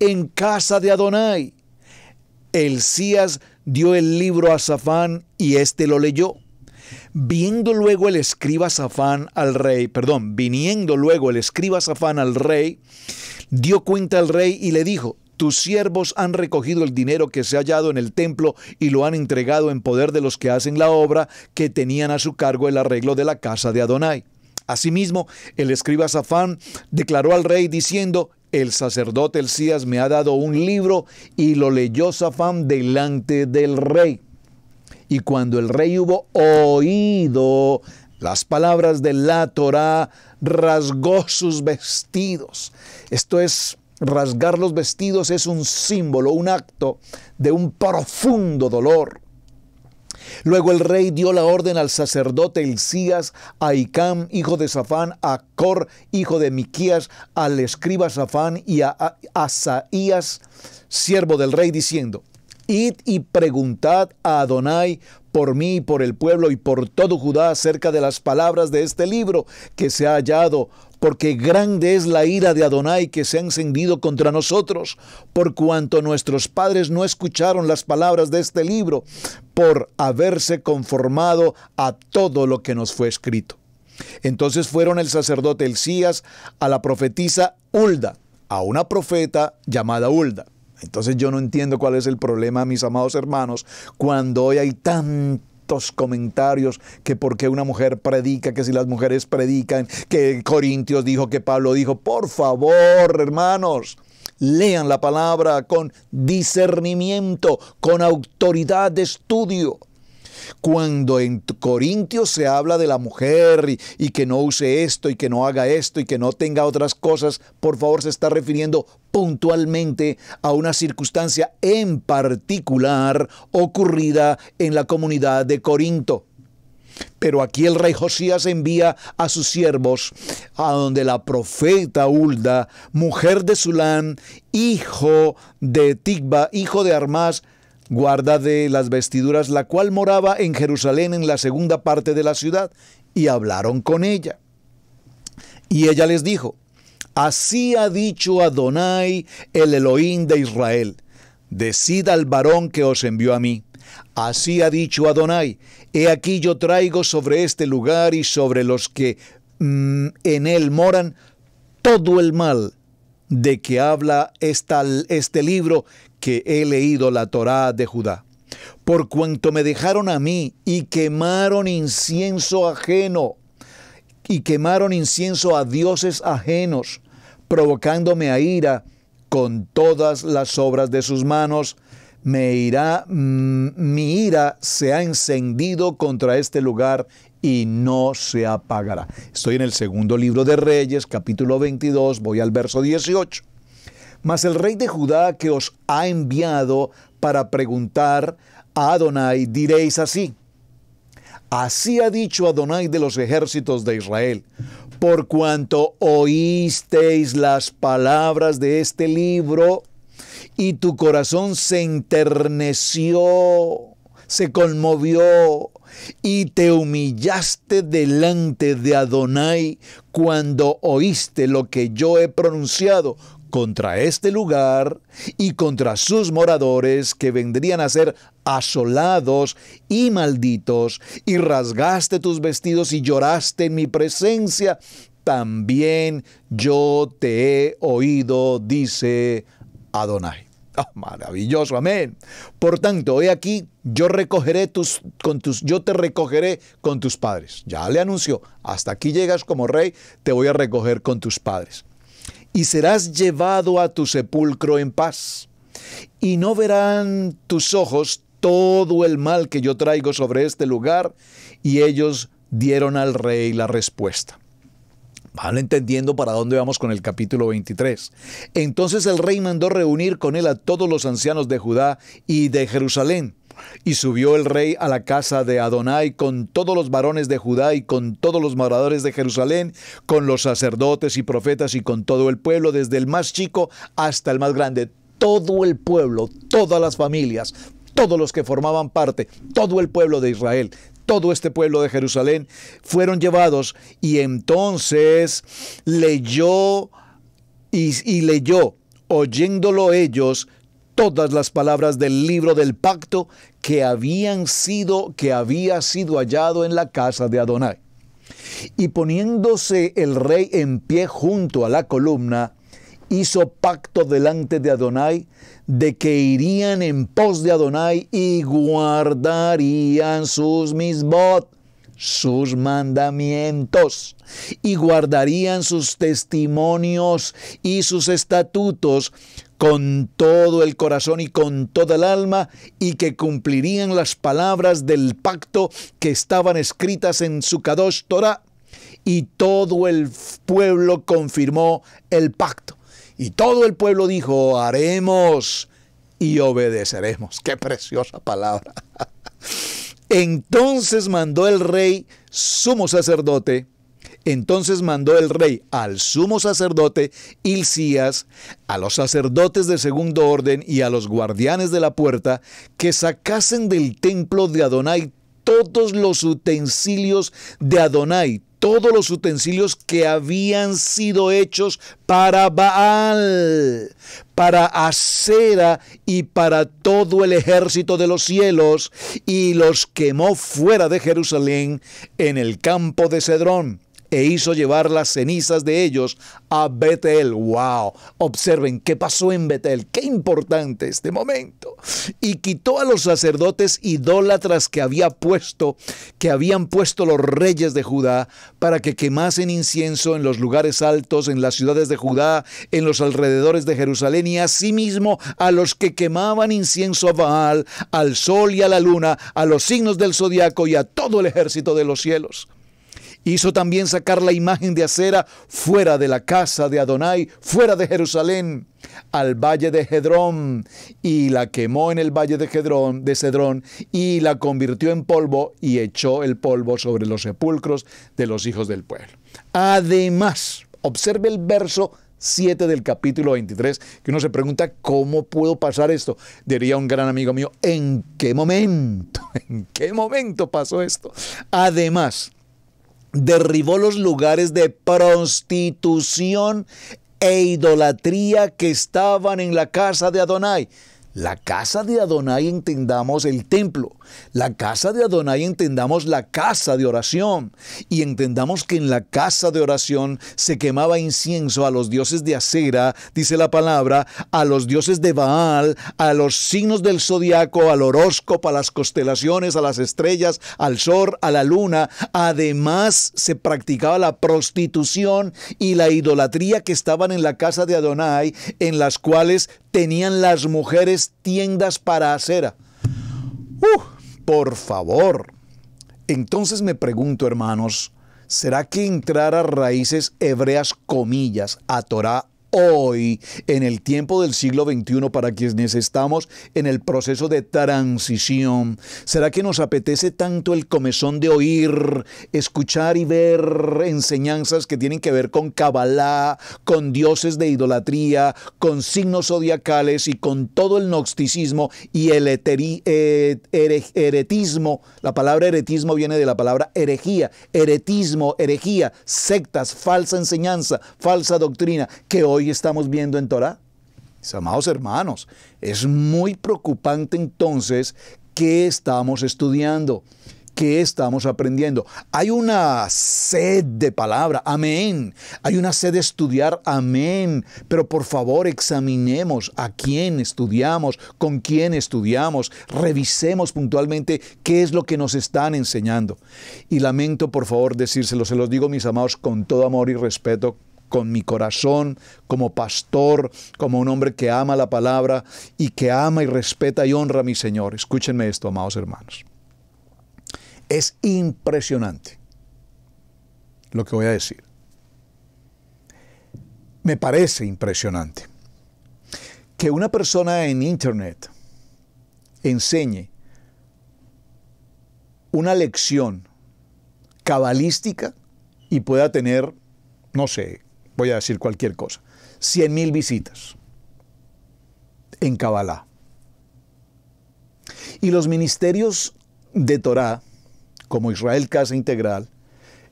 en casa de Adonai. Elías dio el libro a Safán y éste lo leyó. Viendo luego el escriba Safán al rey, perdón, viniendo luego el escriba Safán al rey, dio cuenta al rey y le dijo, tus siervos han recogido el dinero que se ha hallado en el templo y lo han entregado en poder de los que hacen la obra que tenían a su cargo el arreglo de la casa de Adonai. Asimismo, el escriba Safán declaró al rey diciendo, el sacerdote Elías me ha dado un libro y lo leyó Safán delante del rey. Y cuando el rey hubo oído las palabras de la Torá, rasgó sus vestidos. Esto es rasgar los vestidos es un símbolo, un acto de un profundo dolor. Luego el rey dio la orden al sacerdote Elías, a Icam, hijo de Safán, a Cor, hijo de Miquías, al escriba Safán y a Asaías, siervo del rey, diciendo, Id y preguntad a Adonai por mí por el pueblo y por todo Judá acerca de las palabras de este libro que se ha hallado, porque grande es la ira de Adonai que se ha encendido contra nosotros, por cuanto nuestros padres no escucharon las palabras de este libro, por haberse conformado a todo lo que nos fue escrito. Entonces fueron el sacerdote Elías a la profetisa Hulda, a una profeta llamada Hulda. Entonces yo no entiendo cuál es el problema, mis amados hermanos, cuando hoy hay tantos comentarios que por qué una mujer predica, que si las mujeres predican, que Corintios dijo, que Pablo dijo, por favor, hermanos. Lean la palabra con discernimiento, con autoridad de estudio. Cuando en Corintios se habla de la mujer y, que no use esto y que no haga esto y que no tenga otras cosas, por favor se está refiriendo puntualmente a una circunstancia en particular ocurrida en la comunidad de Corinto. Pero aquí el rey Josías envía a sus siervos a donde la profeta Hulda, mujer de Sulán, hijo de Tigba, hijo de Armaz, guarda de las vestiduras, la cual moraba en Jerusalén en la segunda parte de la ciudad, y hablaron con ella. Y ella les dijo, Así ha dicho Adonai, el Elohim de Israel, decid al varón que os envió a mí. Así ha dicho Adonai, he aquí yo traigo sobre este lugar y sobre los que mm, en él moran todo el mal de que habla este libro que he leído la Torá de Judá. Por cuanto me dejaron a mí y quemaron incienso ajeno, y quemaron incienso a dioses ajenos, provocándome a ira con todas las obras de sus manos, me irá, mm, mi ira se ha encendido contra este lugar y no se apagará. Estoy en el segundo libro de Reyes, capítulo 22, voy al verso 18 mas el rey de Judá que os ha enviado para preguntar a Adonai, diréis así. Así ha dicho Adonai de los ejércitos de Israel, por cuanto oísteis las palabras de este libro y tu corazón se enterneció, se conmovió y te humillaste delante de Adonai cuando oíste lo que yo he pronunciado contra este lugar y contra sus moradores que vendrían a ser asolados y malditos, y rasgaste tus vestidos y lloraste en mi presencia, también yo te he oído, dice Adonai. Ah, maravilloso, amén. Por tanto, hoy aquí, yo recogeré tus, con tus, yo te recogeré con tus padres. Ya le anunció, hasta aquí llegas como rey, te voy a recoger con tus padres y serás llevado a tu sepulcro en paz. Y no verán tus ojos todo el mal que yo traigo sobre este lugar, y ellos dieron al rey la respuesta. Van entendiendo para dónde vamos con el capítulo 23. Entonces el rey mandó reunir con él a todos los ancianos de Judá y de Jerusalén y subió el rey a la casa de Adonai con todos los varones de Judá y con todos los moradores de Jerusalén, con los sacerdotes y profetas y con todo el pueblo, desde el más chico hasta el más grande. Todo el pueblo, todas las familias, todos los que formaban parte, todo el pueblo de Israel, todo este pueblo de Jerusalén, fueron llevados y entonces leyó y, leyó, oyéndolo ellos, todas las palabras del libro del pacto que habían sido, que había sido hallado en la casa de Adonai. Y poniéndose el rey en pie junto a la columna, hizo pacto delante de Adonai de que irían en pos de Adonai y guardarían sus misbot sus mandamientos y guardarían sus testimonios y sus estatutos con todo el corazón y con toda el alma y que cumplirían las palabras del pacto que estaban escritas en su Kadosh y todo el pueblo confirmó el pacto y todo el pueblo dijo haremos y obedeceremos. Qué preciosa palabra. Entonces mandó el rey sumo sacerdote, entonces mandó el rey al sumo sacerdote Hilcías, a los sacerdotes de segundo orden y a los guardianes de la puerta, que sacasen del templo de Adonai todos los utensilios de Adonai, todos los utensilios que habían sido hechos para Baal, para Acera y para todo el ejército de los cielos, y los quemó fuera de Jerusalén en el campo de Cedrón e hizo llevar las cenizas de ellos a Betel. ¡Wow! Observen qué pasó en Betel. ¡Qué importante este momento! Y quitó a los sacerdotes idólatras que había puesto, que habían puesto los reyes de Judá, para que quemasen incienso en los lugares altos, en las ciudades de Judá, en los alrededores de Jerusalén, y asimismo a los que quemaban incienso a Baal, al sol y a la luna, a los signos del zodiaco y a todo el ejército de los cielos. Hizo también sacar la imagen de acera fuera de la casa de Adonai, fuera de Jerusalén, al valle de Gedrón, y la quemó en el valle de Gedrón, de Cedrón, y la convirtió en polvo y echó el polvo sobre los sepulcros de los hijos del pueblo. Además, observe el verso 7 del capítulo 23, que uno se pregunta, ¿cómo pudo pasar esto? Diría un gran amigo mío, ¿en qué momento? ¿En qué momento pasó esto? Además, derribó los lugares de prostitución e idolatría que estaban en la casa de Adonai. La casa de Adonai, entendamos, el templo. La casa de Adonai entendamos la casa de oración y entendamos que en la casa de oración se quemaba incienso a los dioses de acera, dice la palabra, a los dioses de Baal, a los signos del zodiaco, al horóscopo, a las constelaciones, a las estrellas, al sol, a la luna. Además se practicaba la prostitución y la idolatría que estaban en la casa de Adonai, en las cuales tenían las mujeres tiendas para acera. Uh, por favor. Entonces me pregunto, hermanos, ¿será que entrar a raíces hebreas, comillas, a Torah, hoy, en el tiempo del siglo XXI, para quienes estamos en el proceso de transición? ¿Será que nos apetece tanto el comezón de oír, escuchar y ver enseñanzas que tienen que ver con Kabbalah, con dioses de idolatría, con signos zodiacales y con todo el gnosticismo y el eh, eretismo? La palabra eretismo viene de la palabra herejía, eretismo, herejía, sectas, falsa enseñanza, falsa doctrina, que hoy hoy estamos viendo en Torah? Mis amados hermanos, es muy preocupante entonces qué estamos estudiando, qué estamos aprendiendo. Hay una sed de palabra, amén. Hay una sed de estudiar, amén. Pero por favor examinemos a quién estudiamos, con quién estudiamos, revisemos puntualmente qué es lo que nos están enseñando. Y lamento por favor decírselo, se los digo mis amados con todo amor y respeto con mi corazón, como pastor, como un hombre que ama la palabra y que ama y respeta y honra a mi Señor. Escúchenme esto, amados hermanos. Es impresionante lo que voy a decir. Me parece impresionante que una persona en Internet enseñe una lección cabalística y pueda tener, no sé, voy a decir cualquier cosa, 100.000 visitas en Kabbalah. Y los ministerios de Torá, como Israel Casa Integral,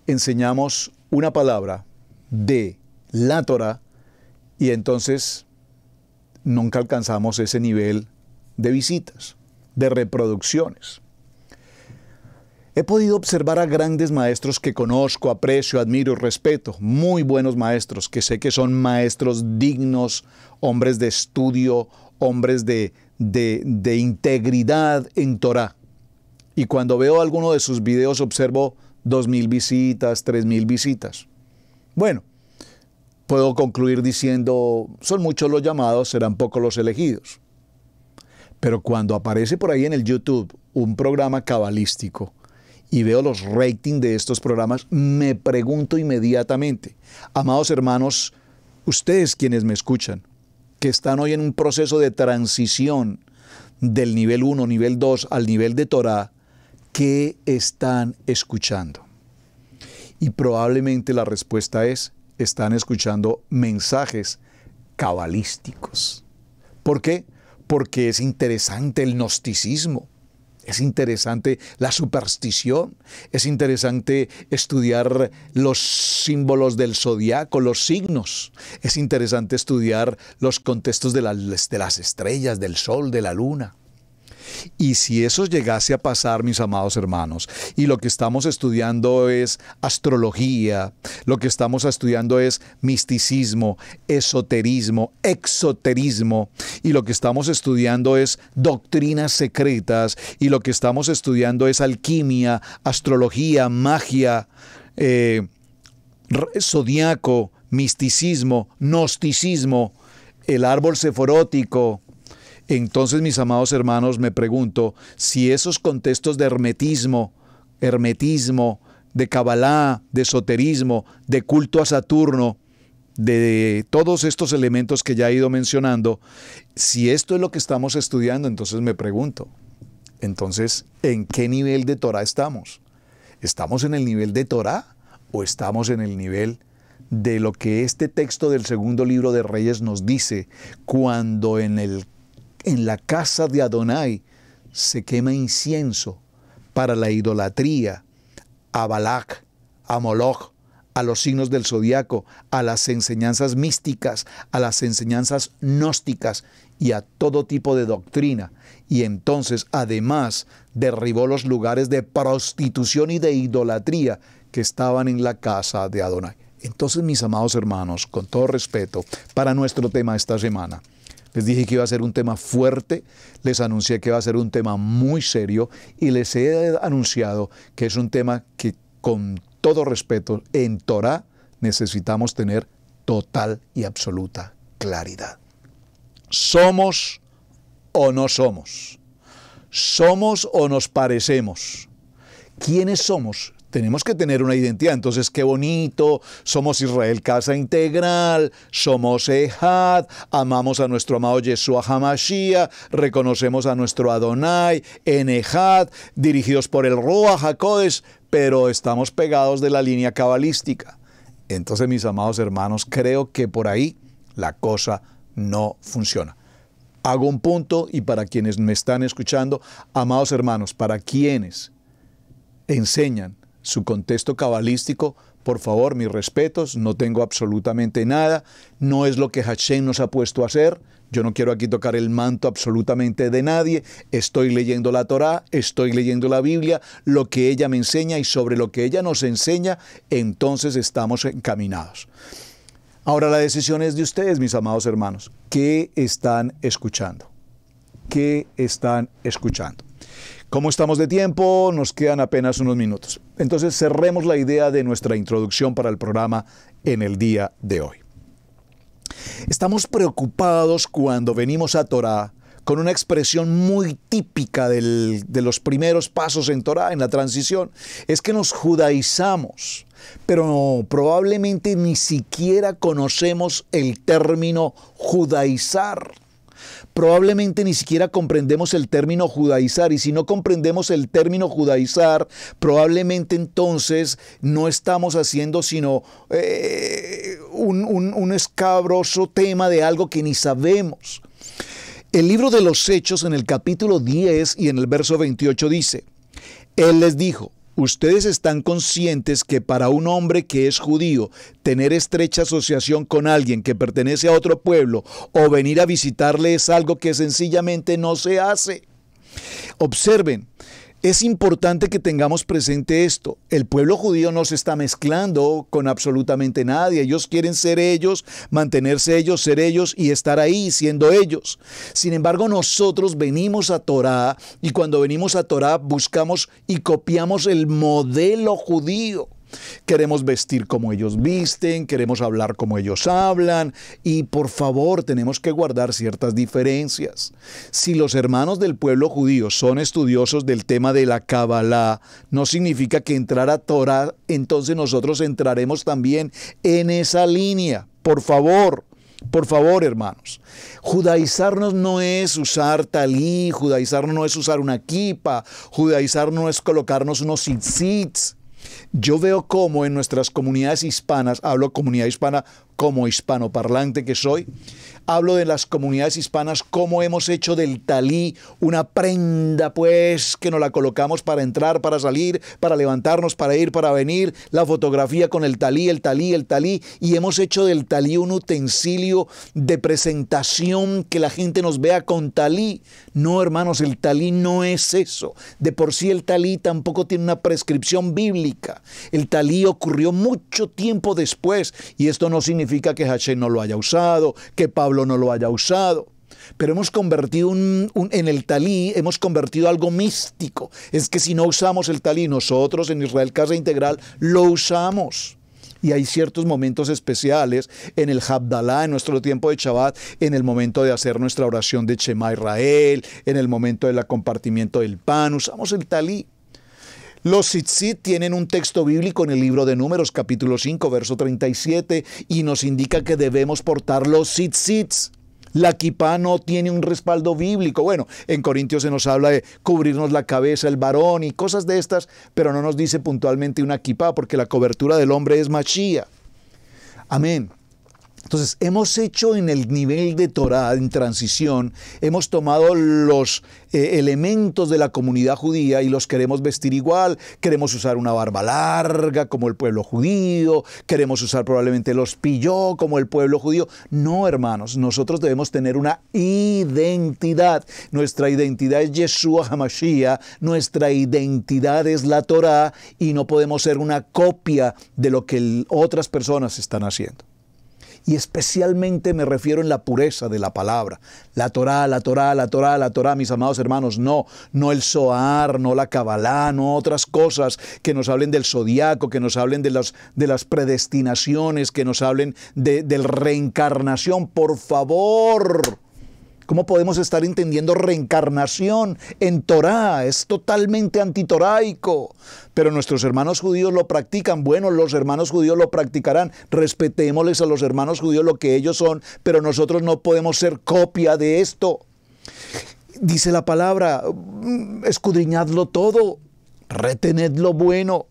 enseñamos una palabra de la Torah, y entonces nunca alcanzamos ese nivel de visitas, de reproducciones. He podido observar a grandes maestros que conozco, aprecio, admiro, respeto, muy buenos maestros, que sé que son maestros dignos, hombres de estudio, hombres de, de integridad en Torah. Y cuando veo alguno de sus videos observo 2.000 visitas, 3.000 visitas. Bueno, puedo concluir diciendo, son muchos los llamados, serán pocos los elegidos. Pero cuando aparece por ahí en el YouTube un programa cabalístico, y veo los ratings de estos programas, me pregunto inmediatamente, amados hermanos, ustedes quienes me escuchan, que están hoy en un proceso de transición del nivel 1, nivel 2 al nivel de Torah, ¿qué están escuchando? Y probablemente la respuesta es, están escuchando mensajes cabalísticos. ¿Por qué? Porque es interesante el gnosticismo, es interesante la superstición, es interesante estudiar los símbolos del zodiaco, los signos, es interesante estudiar los contextos de las, de las estrellas, del sol, de la luna. Y si eso llegase a pasar, mis amados hermanos, y lo que estamos estudiando es astrología, lo que estamos estudiando es misticismo, esoterismo, exoterismo, y lo que estamos estudiando es doctrinas secretas, y lo que estamos estudiando es alquimia, astrología, magia, eh, zodiaco, misticismo, gnosticismo, el árbol seforótico, entonces, mis amados hermanos, me pregunto si esos contextos de hermetismo, hermetismo, de cabalá, de esoterismo, de culto a Saturno, de todos estos elementos que ya he ido mencionando, si esto es lo que estamos estudiando, entonces me pregunto, entonces, ¿en qué nivel de Torah estamos? ¿Estamos en el nivel de Torah o estamos en el nivel de lo que este texto del segundo libro de Reyes nos dice cuando en el en la casa de Adonai se quema incienso para la idolatría a Balak, a Moloch, a los signos del zodiaco, a las enseñanzas místicas, a las enseñanzas gnósticas y a todo tipo de doctrina. Y entonces, además, derribó los lugares de prostitución y de idolatría que estaban en la casa de Adonai. Entonces, mis amados hermanos, con todo respeto, para nuestro tema esta semana, les dije que iba a ser un tema fuerte, les anuncié que iba a ser un tema muy serio y les he anunciado que es un tema que con todo respeto en Torah necesitamos tener total y absoluta claridad. ¿Somos o no somos? ¿Somos o nos parecemos? ¿Quiénes somos tenemos que tener una identidad. Entonces, qué bonito, somos Israel Casa Integral, somos Ejad, amamos a nuestro amado Yeshua Hamashiach, reconocemos a nuestro Adonai en dirigidos por el Roa Jacobes, pero estamos pegados de la línea cabalística. Entonces, mis amados hermanos, creo que por ahí la cosa no funciona. Hago un punto y para quienes me están escuchando, amados hermanos, para quienes enseñan su contexto cabalístico, por favor, mis respetos, no tengo absolutamente nada, no es lo que Hashem nos ha puesto a hacer, yo no quiero aquí tocar el manto absolutamente de nadie, estoy leyendo la Torá, estoy leyendo la Biblia, lo que ella me enseña y sobre lo que ella nos enseña, entonces estamos encaminados. Ahora la decisión es de ustedes, mis amados hermanos, ¿qué están escuchando? ¿Qué están escuchando? ¿Cómo estamos de tiempo? Nos quedan apenas unos minutos. Entonces cerremos la idea de nuestra introducción para el programa en el día de hoy. Estamos preocupados cuando venimos a Torah con una expresión muy típica de los primeros pasos en Torah, en la transición, es que nos judaizamos, pero probablemente ni siquiera conocemos el término judaizar probablemente ni siquiera comprendemos el término judaizar y si no comprendemos el término judaizar, probablemente entonces no estamos haciendo sino eh, un, un escabroso tema de algo que ni sabemos. El libro de los Hechos en el capítulo 10 y en el verso 28 dice, Él les dijo, ¿Ustedes están conscientes que para un hombre que es judío, tener estrecha asociación con alguien que pertenece a otro pueblo o venir a visitarle es algo que sencillamente no se hace? Observen, es importante que tengamos presente esto. El pueblo judío no se está mezclando con absolutamente nadie. Ellos quieren ser ellos, mantenerse ellos, ser ellos y estar ahí siendo ellos. Sin embargo, nosotros venimos a Torá y cuando venimos a Torá buscamos y copiamos el modelo judío. Queremos vestir como ellos visten, queremos hablar como ellos hablan y por favor tenemos que guardar ciertas diferencias. Si los hermanos del pueblo judío son estudiosos del tema de la Kabbalah, no significa que entrar a Torah, entonces nosotros entraremos también en esa línea. Por favor, por favor, hermanos, judaizarnos no es usar talí, judaizarnos no es usar una kipa, judaizarnos no es colocarnos unos tzitzits, yo veo cómo en nuestras comunidades hispanas, hablo comunidad hispana como hispanoparlante que soy, hablo de las comunidades hispanas, cómo hemos hecho del talí una prenda, pues, que nos la colocamos para entrar, para salir, para levantarnos, para ir, para venir, la fotografía con el talí, el talí, el talí, y hemos hecho del talí un utensilio de presentación que la gente nos vea con talí. No, hermanos, el talí no es eso. De por sí el talí tampoco tiene una prescripción bíblica. El talí ocurrió mucho tiempo después y esto no significa que Hashem no lo haya usado, que Pablo no lo haya usado. Pero hemos convertido un, en el talí, hemos convertido algo místico. Es que si no usamos el talí, nosotros en Israel Casa Integral lo usamos y hay ciertos momentos especiales en el Habdalá, en nuestro tiempo de Shabbat, en el momento de hacer nuestra oración de Shema Israel, en el momento del compartimiento del pan, usamos el talí. Los tzitzit tienen un texto bíblico en el libro de Números, capítulo 5, verso 37, y nos indica que debemos portar los tzitzits. La equipa no tiene un respaldo bíblico. Bueno, en Corintios se nos habla de cubrirnos la cabeza, el varón y cosas de estas, pero no nos dice puntualmente una equipa porque la cobertura del hombre es machía. Amén. Entonces, hemos hecho en el nivel de Torah, en transición, hemos tomado los eh, elementos de la comunidad judía y los queremos vestir igual, queremos usar una barba larga como el pueblo judío, queremos usar probablemente los pilló como el pueblo judío. No, hermanos, nosotros debemos tener una identidad. Nuestra identidad es Yeshua Hamashiach, nuestra identidad es la Torah y no podemos ser una copia de lo que otras personas están haciendo y especialmente me refiero en la pureza de la palabra. La Torá, la Torá, la Torá, la Torá, mis amados hermanos, no, no el Zohar, no la Kabbalah, no otras cosas que nos hablen del zodiaco, que nos hablen de las, de las predestinaciones, que nos hablen de, de la reencarnación. Por favor, ¿Cómo podemos estar entendiendo reencarnación en Torá? Es totalmente antitoraico. Pero nuestros hermanos judíos lo practican. Bueno, los hermanos judíos lo practicarán. Respetémosles a los hermanos judíos lo que ellos son, pero nosotros no podemos ser copia de esto. Dice la palabra, mm, escudriñadlo todo, retened lo bueno.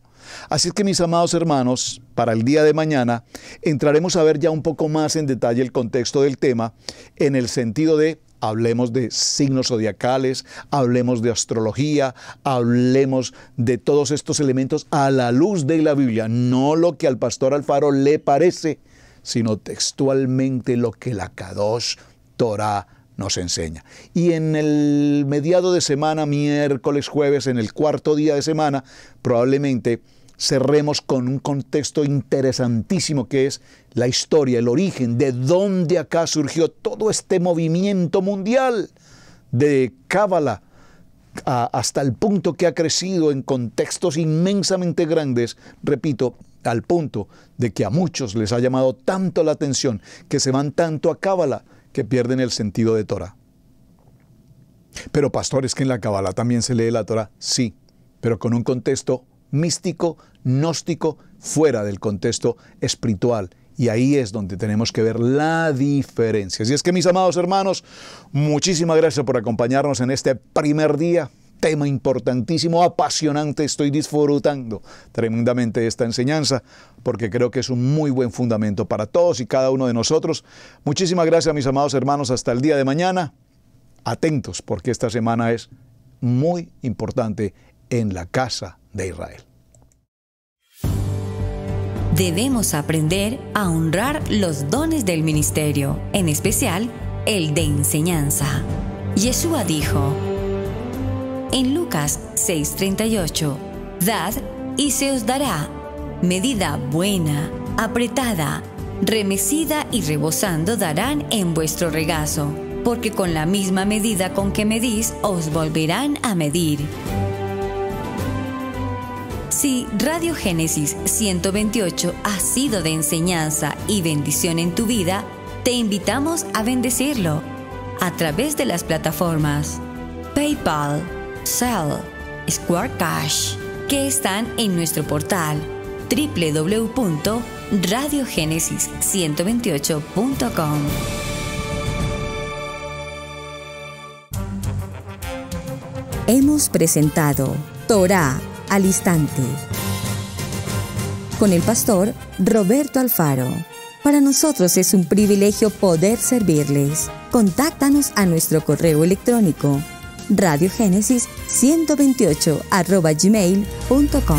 Así es que mis amados hermanos, para el día de mañana entraremos a ver ya un poco más en detalle el contexto del tema en el sentido de hablemos de signos zodiacales, hablemos de astrología, hablemos de todos estos elementos a la luz de la Biblia, no lo que al pastor Alfaro le parece, sino textualmente lo que la Kadosh Torah nos enseña. Y en el mediado de semana, miércoles, jueves, en el cuarto día de semana, probablemente cerremos con un contexto interesantísimo que es la historia, el origen, de dónde acá surgió todo este movimiento mundial de Cábala hasta el punto que ha crecido en contextos inmensamente grandes, repito, al punto de que a muchos les ha llamado tanto la atención, que se van tanto a Cábala, que pierden el sentido de Torah. Pero pastores que en la Cábala también se lee la Torah, sí, pero con un contexto místico, gnóstico, fuera del contexto espiritual. Y ahí es donde tenemos que ver la diferencia. Así es que mis amados hermanos, muchísimas gracias por acompañarnos en este primer día. Tema importantísimo, apasionante. Estoy disfrutando tremendamente esta enseñanza porque creo que es un muy buen fundamento para todos y cada uno de nosotros. Muchísimas gracias mis amados hermanos. Hasta el día de mañana. Atentos porque esta semana es muy importante en la casa de Israel. Debemos aprender a honrar los dones del ministerio, en especial el de enseñanza. Yeshua dijo, en Lucas 6:38, Dad y se os dará medida buena, apretada, remecida y rebosando darán en vuestro regazo, porque con la misma medida con que medís os volverán a medir. Si Radio Génesis 128 ha sido de enseñanza y bendición en tu vida, te invitamos a bendecirlo a través de las plataformas PayPal, Cell, Square Cash, que están en nuestro portal www.radiogenesis128.com. Hemos presentado Torah al instante. Con el pastor Roberto Alfaro. Para nosotros es un privilegio poder servirles. Contáctanos a nuestro correo electrónico radiogénesis128 gmail.com.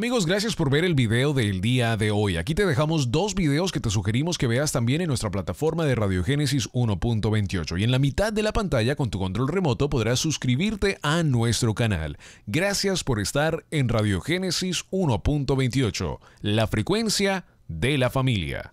Amigos, gracias por ver el video del día de hoy. Aquí te dejamos dos videos que te sugerimos que veas también en nuestra plataforma de Radiogénesis 1.28 y en la mitad de la pantalla con tu control remoto podrás suscribirte a nuestro canal. Gracias por estar en Radiogénesis 1.28, la frecuencia de la familia.